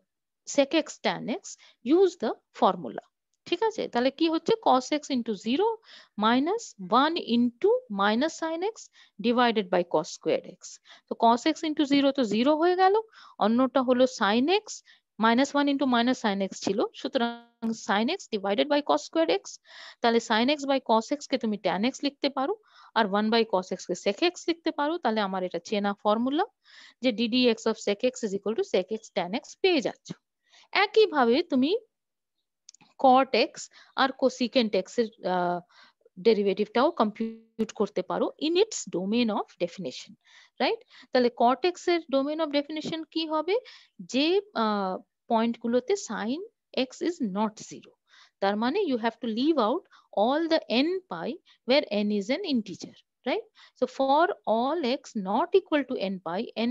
sec x tan x. Use the formula. ঠিক আছে তাহলে কি হচ্ছে cos x into zero minus one into minus sine x divided by cos square x তো cos x ইন্টু জিরো তো 0 হয়ে গেল অন্যটা হলো sin x minus 1 into minus sin x ছিল সুতরাং sin x divided by cos square x তাহলে sin x by cos x কে তুমি tan x লিখতে পারো আর 1 by cos x K sec x লিখতে পারো তাহলে আমার এটা চেনা ফর্মুলা যে ddx of sec x is equal to sec x tan x পেয়ে যাচ্ছ একইভাবে তুমি cot x আর cosecant x এর ডেরিভেটিভটাও কম্পিউট করতে পারো in its domain of definition right তাহলে cot x এর ডোমেন অফ ডেফিনেশন কি হবে যে পয়েন্টগুলোতে sine x is not zero তার মানে you have to leave out all the n pi where n ইজ an integer right so for all x not equal to n pi n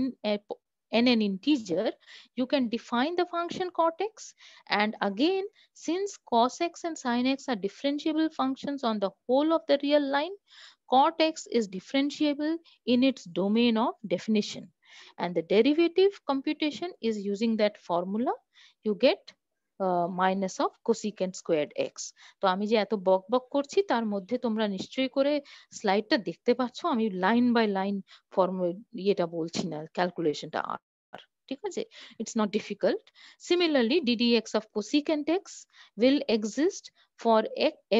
n an integer, you can define the function cot x. And again, since cos x and sin x are differentiable functions on the whole of the real line, cot x is differentiable in its domain of definition. And the derivative computation is using that formula. You get minus of cosecant squared x তো আমি যে এত বক বক করছি তার মধ্যে তোমরা নিশ্চয়ই করে স্লাইডটা দেখতে পাচ্ছ আমি লাইন বাই লাইন ফর্ম ইয়েটা বলছি না ক্যালকুলেশনটা আর ঠিক আছে it's not difficult similarly d d x of cosecant x will exist for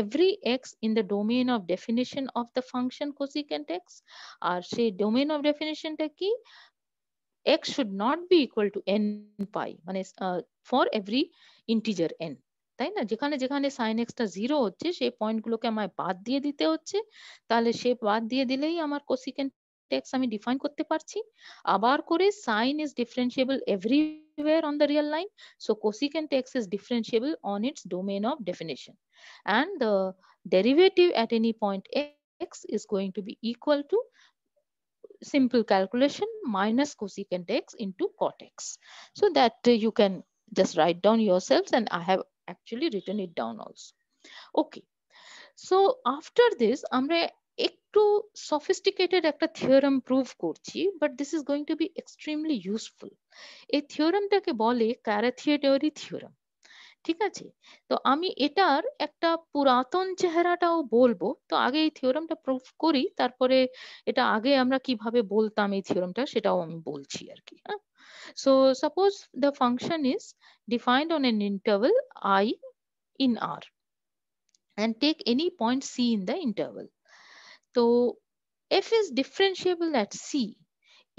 every e-, x in the domain of definition of the function cosecant x আর সেই ডোমেন of definitionটা কি x should not be equal to n pi মানে uh, for every integer n তাই না যেখানে যেখানে সাইন এক্সটা জিরো হচ্ছে সেই পয়েন্টগুলোকে আমায় বাদ দিয়ে দিতে হচ্ছে তাহলে সে বাদ দিয়ে দিলেই আমার কোসিকেন্ট এক্স আমি ডিফাইন করতে পারছি আবার করে sine is differentiable everywhere on the real line so cosecant x is differentiable on its domain of definition and the derivative at any point x is going to be equal to simple calculation minus cosecant x into cot x so that you you just write down yourselves and i have actually written it down also okay so after this amra ekটু sophisticated একটা theorem prove করছি but this is going to be extremely useful A theorem টাকে বলে carathéodory theorem ঠিক আছে তো আমি এটার একটা পুরাতন চেহারাটাও বলবো তো আগে এই থিওরামটা প্রুফ করি তারপরে এটা আগে আমরা কিভাবে বলতাম এই থিওরামটা সেটাও আমি বলছি আর কি হ্যাঁ so suppose the function is defined on an interval I in R and take any point c in the interval. তো f is differentiable at c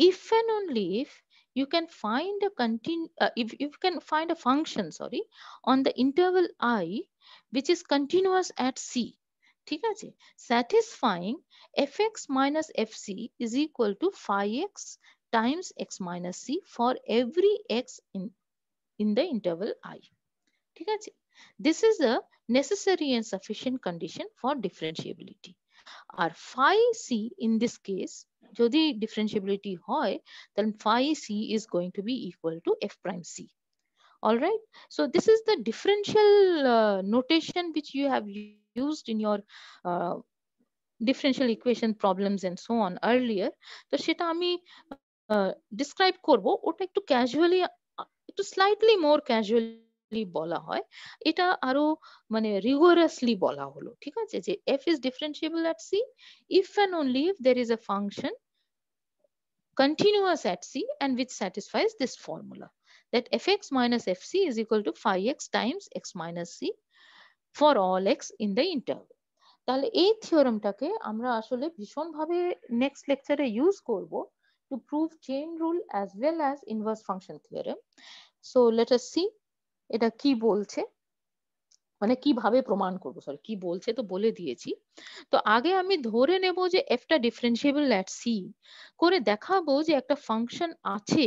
if and only if you can find a continue uh, if, you can find a function sorry on the interval i which is continuous at c satisfying fx minus fc is equal to phi x times x minus c for every x in in the interval i this is a necessary and sufficient condition for differentiability. Our phi c in this case যদি differentiability hoy, then phi c is going to be equal to f prime c. All right. So this is the differential uh, notation which you have used in your uh, differential equation problems and so on earlier. তো সেটা আমি ডিসক্রাইব uh, করব ওটা একটু ক্যাজুয়ালি একটু slightly more casually. বলা হয় এটা আরো মানে রিগোরাসলি বলা হলো ঠিক আছে যে f is differentiable at c if and only if there is a function continuous at C and which satisfies this formula that fx minus fc is equal to phi x times x minus c for all x in the interval. তাহলে এই থিওরেমটাকে আমরা আসলে ভীষণভাবে নেক্সট লেকচারে ইউজ করব to prove chain rule as well as inverse function theorem so let us see এটা কি বলছে মানে কিভাবে প্রমাণ করবো সরি কি বলছে তো বলে দিয়েছি তো আগে আমি ধরে নেব যে এফটা ডিফারেন্সিয়েবল অ্যাট সি করে দেখাবো যে একটা ফাংশন আছে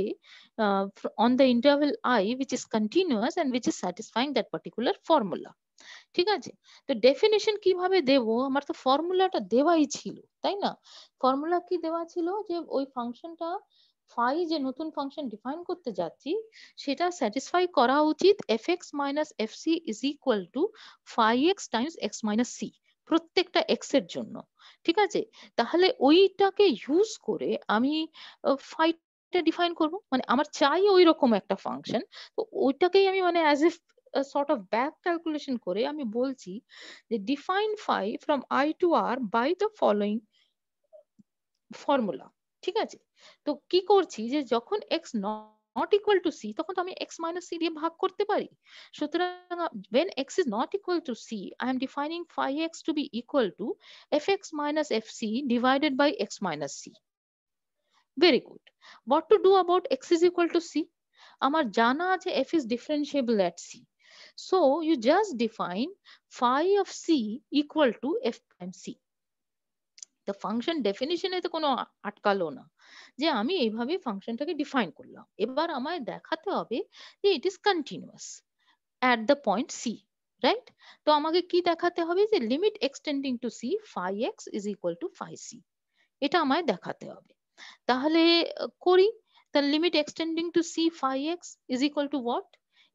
on the interval I which is continuous and which is satisfying that particular formula ঠিক আছে তো ডেফিনেশন কিভাবে দেব আমার তো ফর্মুলাটা দেওয়াই ছিল তাই না ফর্মুলা কি দেওয়া ছিল যে ওই ফাংশনটা ফাই যে নতুন ফাংশন ডিফাইন করতে যাচ্ছি সেটা স্যাটিসফাই করা উচিত f x minus f c is equal to phi x times x minus c প্রত্যেকটা এক্স এর জন্য ঠিক আছে তাহলে ওইটাকে ইউজ করে আমি ফাই ডিফাইন করব মানে আমার চাই ওই রকম একটা ফাংশন তো ওইটাকেই আমি মানে as if sort of back calculation করে আমি বলছি যে define phi from I to R by the following formula ঠিক আছে তো কি করছি যে যখন x not equal to c তখন তো আমি x minus c দিয়ে ভাগ করতে পারি সুতরাং when x is not equal to c I am defining phi x to be equal to fx minus fc divided by x minus c very good what to do about x is equal to c আমার জানা আছে f is differentiable at c so you just define phi of c equal to f prime c the function ডেফিনিশনে তো কোনো আটকালো না যে আমি এইভাবে ফাংশনটাকে ডিফাইন করলাম এবার আমায় দেখাতে হবে যে it is continuous at the point c right তো আমাকে কি দেখাতে হবে যে limit extending to c phi x is equal to phi c এটা আমায় দেখাতে হবে তাহলে করি the limit extending to c phi x is equal to what?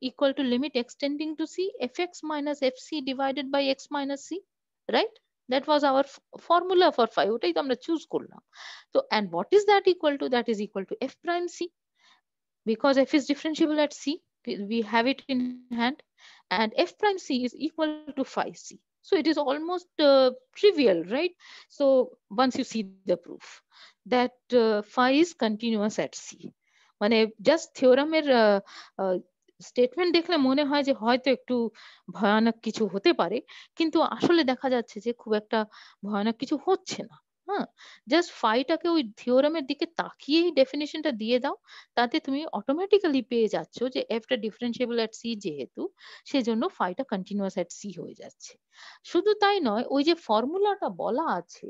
Equal to limit extending to c fx minus fc divided by x minus c, right? that was our formula for phi ওটাই তো আমরা চুজ করলাম So and what is that equal to that is equal to f prime c because f is differentiable at c we have it in hand and f prime c is equal to phi c so it is almost uh, trivial right so once you see the proof that uh, phi is continuous at c মানে just theorem এর uh, স্টেটমেন্ট দেখলে মনে হয় যে হয়তো একটু ভয়ানক কিছু হতে পারে কিন্তু আসলে দেখা যাচ্ছে যে খুব একটা ভয়ানক কিছু হচ্ছে না হ্যাঁ জাস্ট ফাইটাকে ওই থিওরামের দিকে তাকিয়েই ডেফিনেশনটা দিয়ে দাও তাতে তুমি অটোমেটিক্যালি পেয়ে যাচ্ছ যে এফটা ডিফারেন্সিয়েবল অ্যাট সি যেহেতু সেজন্য ফাইটা কন্টিনিউয়াস অ্যাট সি হয়ে যাচ্ছে শুধু তাই নয় ওই যে ফর্মুলাটা বলা আছে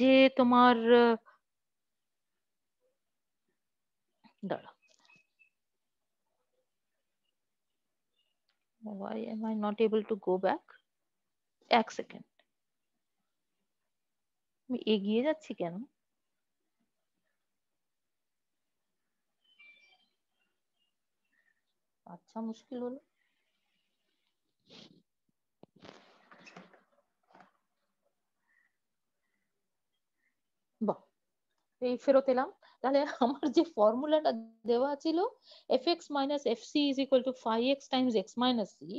যে তোমার দাঁড়া why am I not able to go back এক সেকেন্ড আমি এগিয়ে যাচ্ছি কেন আচ্ছা মুশকিল হলো বাহ এই ফেরত এলাম তাহলে আমার যে ফর্মুলাটা দেওয়া ছিল f x minus f c is equal to five x times x minus c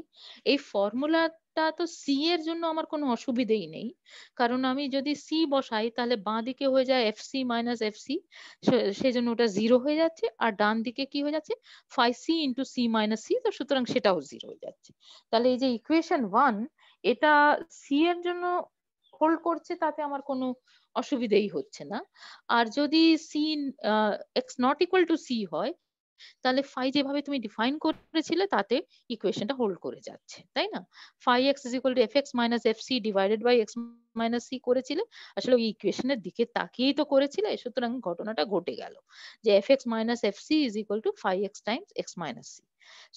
এই ফর্মুলাটা তো সি এর জন্য আমার কোনো অসুবিধেই নেই কারণ আমি যদি সি বসাই তাহলে বাঁ দিকে হয়ে যায় f c minus f c সেজন্য ওটা জিরো হয়ে যাচ্ছে আর ডান দিকে কি হয়ে যাচ্ছে five c into c minus c তো সুতরাং সেটাও জিরো হয়ে যাচ্ছে তাহলে এই যে ইকুয়েশন ওয়ান এটা সি এর জন্য হোল্ড করছে তাতে আমার কোনো অসুবিধেই হচ্ছে না আর যদি c x not equal to c হয় তাহলে ফাই যেভাবে তুমি ডিফাইন করেছিলে তাতে ইকুয়েশনটা হোল্ড করে যাচ্ছে তাই না phi x is equal to f x minus f c divided by x minus c করেছিলে আসলে ওই ইকুয়েশনের দিকে তাকিয়েই তো করেছিলে সুতরাং ঘটনাটা ঘটে গেল যে f x minus f c is equal to phi x times x minus c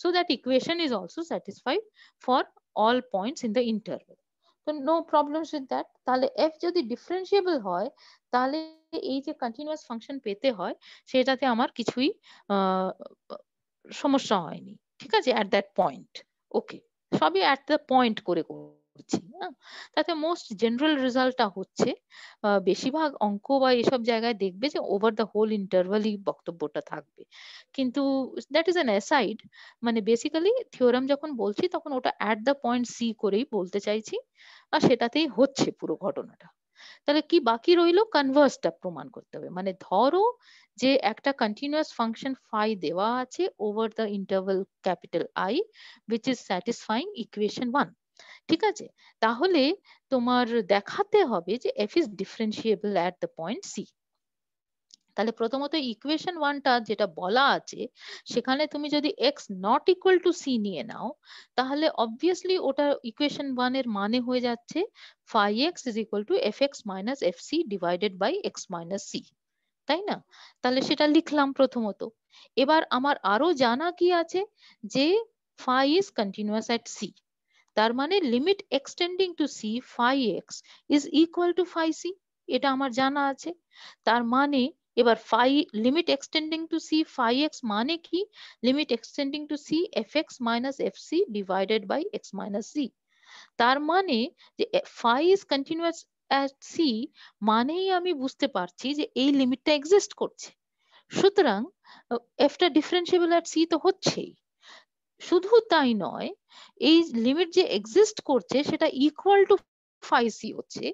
so that equation is also satisfied for all points in the interval তো নো প্রবলেমস উইথ দ্যাট তাহলে এফ যদি ডিফারেন্সিয়েবল হয় তাহলে এই যে কন্টিনিউয়াস ফাংশন পেতে হয় সেটাতে আমার কিছুই সমস্যা হয়নি ঠিক আছে অ্যাট দ্যাট পয়েন্ট ওকে সবই অ্যাট দ্য পয়েন্ট করে করব করছি না হ্যাঁ? তাতে মোস্ট জেনারেল রেজাল্টটা হচ্ছে বেশিরভাগ অঙ্ক বা এসব জায়গায় দেখবে যে ওভার দ্য হোল ইন্টারভালই বক্তব্যটা থাকবে কিন্তু দ্যাট ইজ অ্যান অ্যাসাইড মানে বেসিক্যালি থিওরাম যখন বলছি তখন ওটা অ্যাট দ্য পয়েন্ট সি করেই বলতে চাইছি আর সেটাতেই হচ্ছে পুরো ঘটনাটা তাহলে কি বাকি রইলো কনভার্সটা প্রমাণ করতে হবে মানে ধরো যে একটা কন্টিনিউয়াস ফাংশন ফাই দেওয়া আছে over the interval capital I which is satisfying equation one ঠিক আছে তাহলে তোমার দেখাতে হবে যে f is differentiable at the point c তাহলে প্রথমত ইকুয়েশন ওয়ানটা যেটা বলা আছে সেখানে তুমি যদি x not equal to c নিয়ে নাও তাহলে অবভিয়াসলি ওটা ইকুয়েশন ওয়ান এর মানে হয়ে যাচ্ছে phi x is equal to f x minus f c divided by x minus c তাই না তাহলে সেটা লিখলাম প্রথমত এবার আমার আরো জানা কি আছে যে phi is continuous at c তার মানে limit extending to c phi x is equal to phi c এটা আমার জানা আছে তার মানে এবার phi limit extending to c phi x মানে কি limit extending to c f x minus f c divided by x minus c তার মানে যে phi is continuous at c মানেই আমি বুঝতে পারছি যে এই লিমিটটা এক্সিস্ট করছে সুতরাং এফটা ডিফারেন্সিবল অ্যাট সি তো হচ্ছেই শুধু তাই নয় এই লিমিট যে এক্সিস্ট করছে সেটা ইকুয়াল টু সি হচ্ছে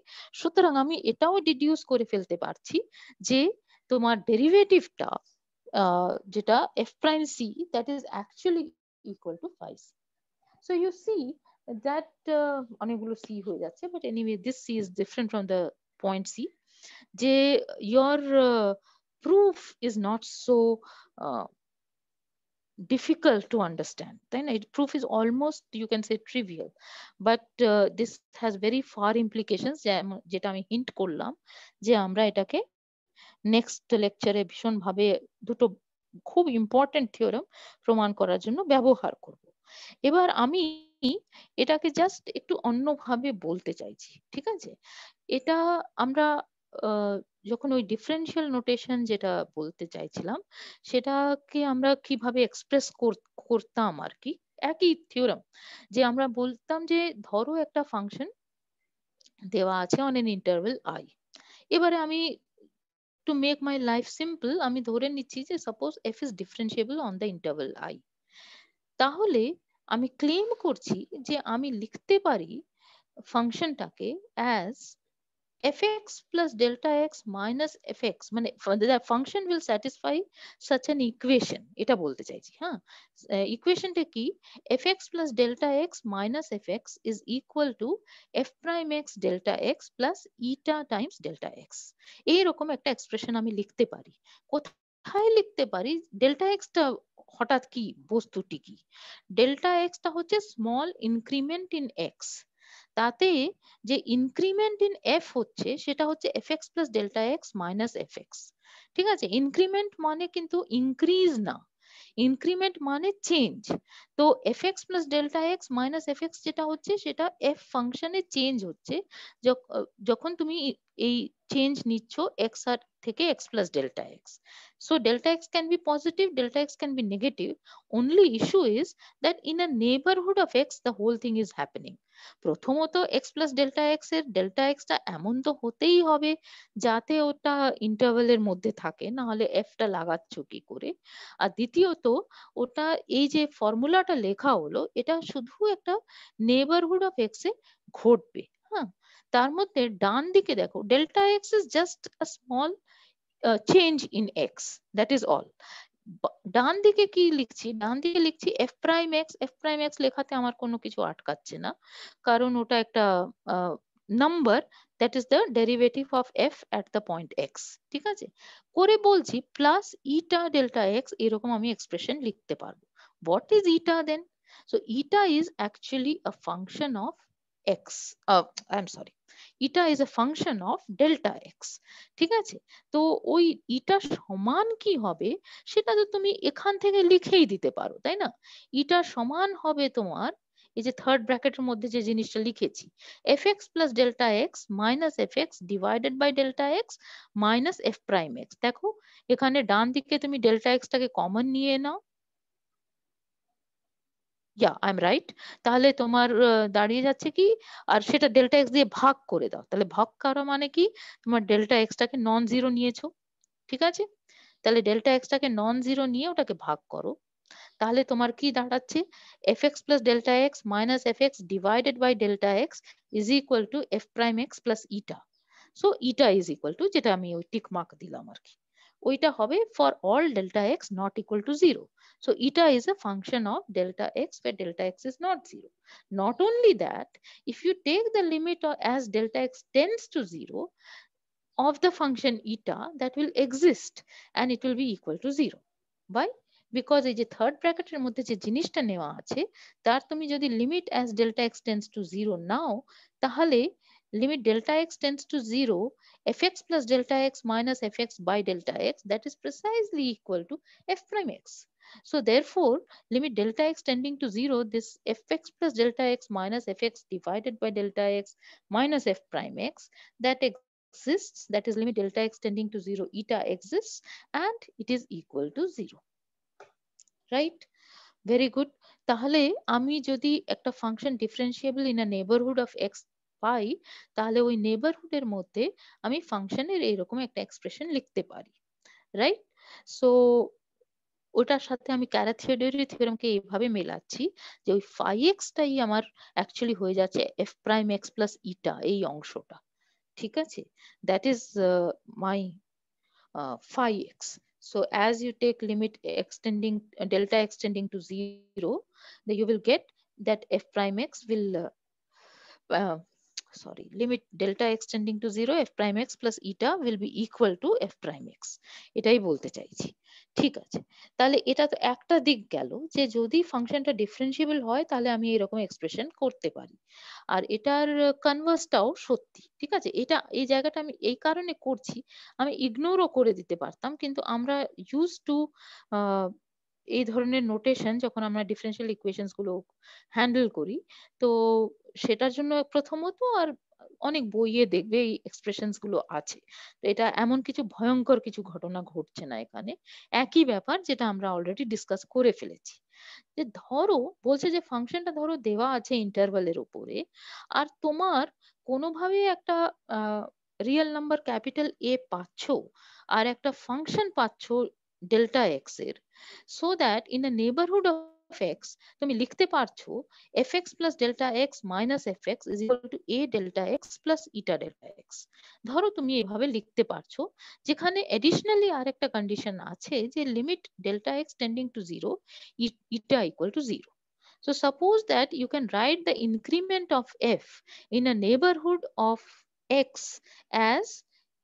সুতরাং আমি এটাও ডিডিউস করে ফেলতে পারছি যে তোমার ডেরিভেটিভটা যেটা f prime c that is actually equal to phi c so you see that অনেকগুলো সি হয়ে যাচ্ছে but anyway this c is different from the point c যে your proof is not so difficult to understand then it, proof is almost you can say trivial but uh, this has very far implications যেটা আমি হিন্ট করলাম যে আমরা এটাকে নেক্সট লেকচারে ভীষণ ভাবে দুটো খুব ইম্পর্টেন্ট থিওরেম প্রমাণ করার জন্য ব্যবহার করব এবার আমি এটাকে জাস্ট একটু অন্যভাবে বলতে চাইছি ঠিক আছে এটা আমরা যখন ওই ডিফারেনশিয়াল নোটেশন যেটা বলতে চাইছিলাম সেটাকে আমরা কিভাবে এক্সপ্রেস করতাম আর কি একই থিওরাম যে আমরা বলতাম যে ধরো একটা ফাংশন দেওয়া আছে অন এন ইন্টারভেল আই এবারে আমি to make my life simple আমি ধরে নিচ্ছি যে suppose f is differentiable on the interval I তাহলে আমি ক্লেম করছি যে আমি লিখতে পারি ফাংশনটাকে as fx plus delta x minus fx মানে the function will satisfy such an equation এটা বলতে চাইছি হ্যাঁ ইকুয়েশনটা কি fx plus delta x minus fx is equal to f prime x delta x plus eta times delta x এই রকম একটা এক্সপ্রেশন আমি লিখতে পারি কোথায় লিখতে পারি delta x টা হঠাৎ কি বস্তুটি কি delta x টা হচ্ছে স্মল ইনক্রিমেন্ট ইন x তাতে যে ইনক্রিমেন্ট ইন এফ হচ্ছে সেটা হচ্ছে f x plus delta x minus f x ঠিক আছে ইনক্রিমেন্ট মানে কিন্তু ইনক্রিজ না ইনক্রিমেন্ট মানে চেঞ্জ তো f x plus delta x minus f x যেটা হচ্ছে সেটা এফ ফাংশনে চেঞ্জ হচ্ছে যখন তুমি এই চেঞ্জ নিচ্ছ এক্স আর থেকে x plus delta x so delta x can be positive delta x can be negative only issue is that in a neighbourhood of x the whole thing is happening প্রথমত এক্স প্লাস ডেল্টা এক্স এর ডেল্টা এক্সটা এমন তো হতেই হবে যাতে ওটা ইন্টারভেলের মধ্যে থাকে না হলে এফটা লাগাচ্ছ কি করে আর দ্বিতীয়ত ওটা এই যে ফর্মুলাটা লেখা হলো এটা শুধু একটা নেবারহুড অফ এক্স এ ঘটবে হ্যাঁ তার মধ্যে ডান দিকে দেখো delta x is just a small change in x that is all ডান দিকে কি লিখছি ডান দিকে লিখছি f prime x f prime x লেখাতে আমার কোনো কিছু আটকাচ্ছে না কারণ ওটা একটা number that is the derivative of f at the point x ঠিক আছে করে বলছি প্লাস ইটা ডেল্টা এক্স এরকম আমি এক্সপ্রেশন লিখতে পারবো what is eta then so eta is actually a function of x I am sorry eta is a function of delta x ঠিক আছে তো ওই ইটা সমান কি হবে সেটা তো তুমি এখান থেকে লিখেই দিতে পারো তাই না ইটা সমান হবে তোমার এই যে থার্ড ব্র্যাকেটের মধ্যে যে জিনিসটা লিখেছি f x plus delta x minus f x divided by delta x minus f prime x দেখো এখানে ডান দিকে তুমি ডেল্টা এক্সটাকে কমন নিয়ে নাও ইয়া আই এম রাইট তাহলে তোমার দাঁড়িয়ে যাচ্ছে কি আর সেটা ডেল্টা এক্স দিয়ে ভাগ করে দাও তাহলে ভাগ করা মানে কি তোমার ডেল্টা এক্সটাকে নন জিরো নিয়েছো ঠিক আছে তাহলে ডেল্টা এক্সটাকে নন জিরো নিয়ে ওটাকে ভাগ করো তাহলে তোমার কি দাঁড়াচ্ছে f x plus delta x minus f x divided by delta x is equal to f prime x plus eta so eta is equal to যেটা আমি ওই টিক মার্ক দিলাম আর কি ওইটা হবে for all delta x not equal to zero so eta is a function of delta x for delta x is not zero not only that if you take the limit as delta x tends to zero of the function eta that will exist and it will be equal to zero by because এই যে থার্ড ব্র্যাকেটের মধ্যে যে জিনিসটা নেওয়া আছে তার তুমি যদি limit as delta x tends to zero নাও তাহলে limit delta x tends to 0, fx plus delta x minus fx by delta x, that is precisely equal to f prime x. So therefore, limit delta x tending to 0, this fx plus delta x minus fx divided by delta x minus f prime x, that exists, that is limit delta x tending to 0, eta exists, and it is equal to 0. Right? Very good. তাহলে ami jodi ekta function differentiable in a neighbourhood of x পাই তাহলে ওই নেবারহুড এর মধ্যে আমি ফাংশনের এরকম একটা এক্সপ্রেশন লিখতে পারি রাইট সো ওটার সাথে আমি ক্যারাথিওডের থিওরেমকে এইভাবে মেলাচ্ছি যে ওই ফাই এক্সটাই আমার অ্যাকচুয়ালি হয়ে যাচ্ছে এফ প্রাইম এক্স প্লাস ইটা এই অংশটা ঠিক আছে that is my phi X so as you take limit extending delta extending to zero the you will get that F prime X will sorry, limit delta x tending to 0 f prime x plus eta will be equal to f prime x. এটাই বলতে চাইছি ঠিক আছে তাহলে এটা তো একটা দিক গেল যে যদি ফাংশনটা ডিফারেন্সিবল হয় তাহলে আমি এরকম এক্সপ্রেশন করতে পারি আর এটার কনভার্সটাও সত্যি ঠিক আছে এটা এই জায়গাটা আমি এই কারণে করছি আমি ইগনোরও করে দিতে পারতাম কিন্তু আমরা ইউজ টু এই ধরনের নোটেশন যখন আমরা ডিফারেন্সিয়াল ইকুয়েশনস গুলো হ্যান্ডেল করি তো সেটার জন্য প্রথমত আর অনেক বইয়ে দেখবে এই এক্সপ্রেশনস গুলো আছে তো এটা এমন কিছু ভয়ঙ্কর কিছু ঘটনা ঘটছে না এখানে একই ব্যাপার যেটা আমরা অলরেডি ডিসকাস করে ফেলেছি যে ধরো বলছে যে ফাংশনটা ধরো দেওয়া আছে ইন্টারভালের উপরে আর তোমার কোনোভাবে একটা রিয়েল নাম্বার ক্যাপিটাল এ পাচ্ছ আর একটা ফাংশন পাচ্ছ ডেল্টা এক্স এর so that in the neighbourhood of fx তুমি লিখতে পারছো fx plus delta x minus fx is equal to a delta x plus eta delta x ধরো তুমি এভাবে লিখতে পারছো যেখানে এডিশনালি আর একটা কন্ডিশন আছে যে limit delta x tending two 0 eta equal to 0 So suppose that you can write the increment of f in a neighborhood of x as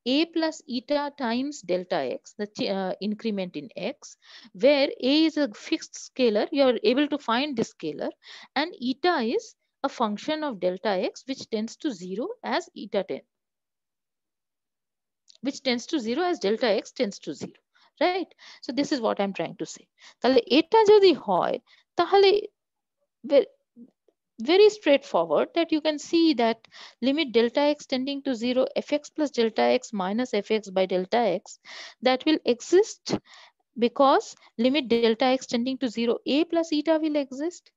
a plus eta times delta x, the uh, increment in x, where a is a fixed scalar, you are able to find this scalar, and eta is a function of delta x which tends to 0 as eta 10, which tends to 0 as delta x tends to 0, right? So this is what I'm trying to say. তাহলে এটা যদি হয় তাহলে very straightforward that you can see that limit delta x tending to 0 fx plus delta x minus fx by delta x that will exist because limit delta x tending to 0 a plus eta will exist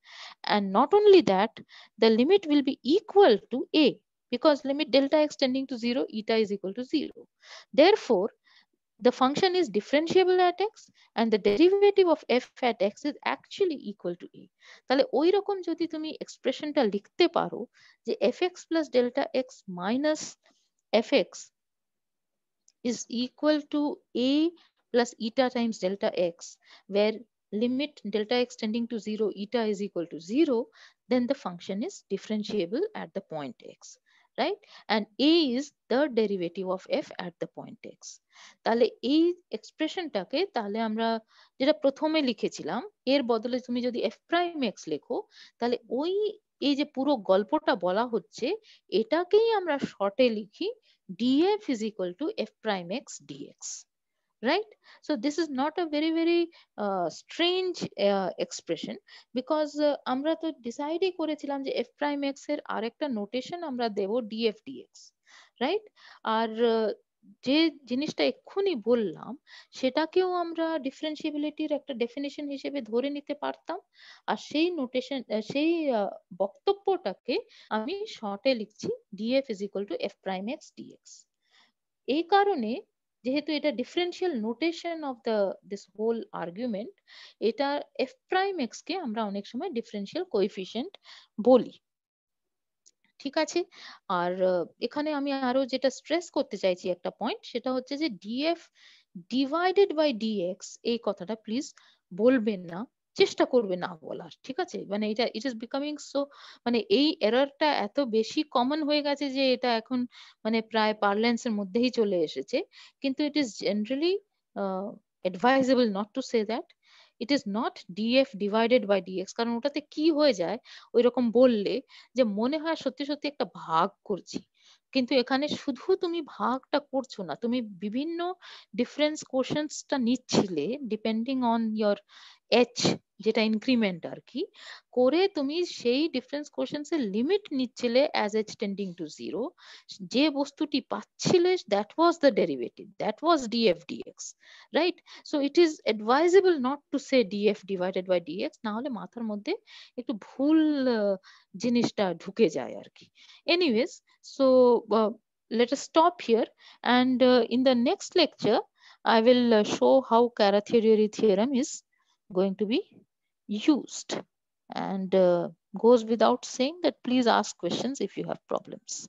and not only that the limit will be equal to a because limit delta x tending to 0 eta is equal to 0 therefore the function is differentiable at x and the derivative of f at x is actually equal to a তাহলে ওই রকম যদি তুমি এক্সপ্রেশনটা লিখতে পারো যে fx plus delta x minus fx is equal to a plus eta times delta x where limit delta x tending to 0 eta is equal to 0 then the function is differentiable at the point x right? And a is the derivative of f at the point x. তাহলে এই এক্সপ্রেশনটাকে তাহলে আমরা যেটা প্রথমে লিখেছিলাম এর বদলে তুমি যদি এফ প্রাইম x লেখো তাহলে ওই এই যে পুরো গল্পটা বলা হচ্ছে এটাকেই আমরা শর্টে লিখি df is equal to f prime x dx right so this is not a very very uh, strange uh, expression because uh, আমরা তো ডিসাইডই করেছিলাম যে f prime x এর আরেকটা নোটেশন আমরা দেব df dx right আর uh, যে জিনিসটা এক্ষুনি বললাম সেটাকেও আমরা ডিফারেন্সিবিলিটির একটা ডেফিনেশন হিসেবে ধরে নিতে পারতাম আর সেই নোটেশন সেই বক্তব্যটাকে আমি শর্টে লিখছি df is equal to f prime x dx এই কারণে যেহেতু এটা differential notation of the this whole argument এটা এফ প্রাইম এক্স কে আমরা অনেক সময় ডিফারেন্সিয়াল কোএফিসিয়েন্ট বলি ঠিক আছে আর এখানে আমি আরো যেটা স্ট্রেস করতে চাইছি একটা পয়েন্ট সেটা হচ্ছে যে ডিএফ ডিভাইডেড বাই ডিএক্স এই কথাটা প্লিজ বলবেন না চেষ্টা করবে না বলার ঠিক আছে মানে এটা ইট ইজ বিকামিং সো মানে এই এররটা এত বেশি কমন হয়ে গেছে যে এটা এখন মানে প্রায় এর মধ্যেই চলে এসেছে কিন্তু it is generally advisable not to say that it is not df divided by dx কারণ ওটাতে কি হয়ে যায় ওই রকম বললে যে মনে হয় সত্যি সত্যি একটা ভাগ করছি কিন্তু এখানে শুধু তুমি ভাগটা করছো না তুমি বিভিন্ন ডিফারেন্স কোশ্চেন্সটা নিচ্ছিলে ডিপেন্ডিং অন ইয়োর এইচ যেটা ইনক্রিমেন্ট আর কি করে তুমি সেই ডিফারেন্স কোশ্চেন্স এর লিমিট নিচ্ছিলে as h tending to zero যে বস্তুটি পাচ্ছিলে that was the derivative that was df dx right so it is advisable not to say df divided by dx না হলে মাথার মধ্যে একটু ভুল জিনিসটা ঢুকে যায় আর কি anyways so let us stop here and uh, in the next lecture i will uh, show how Cara theory is going to be used and uh, goes without saying that please ask questions if you have problems.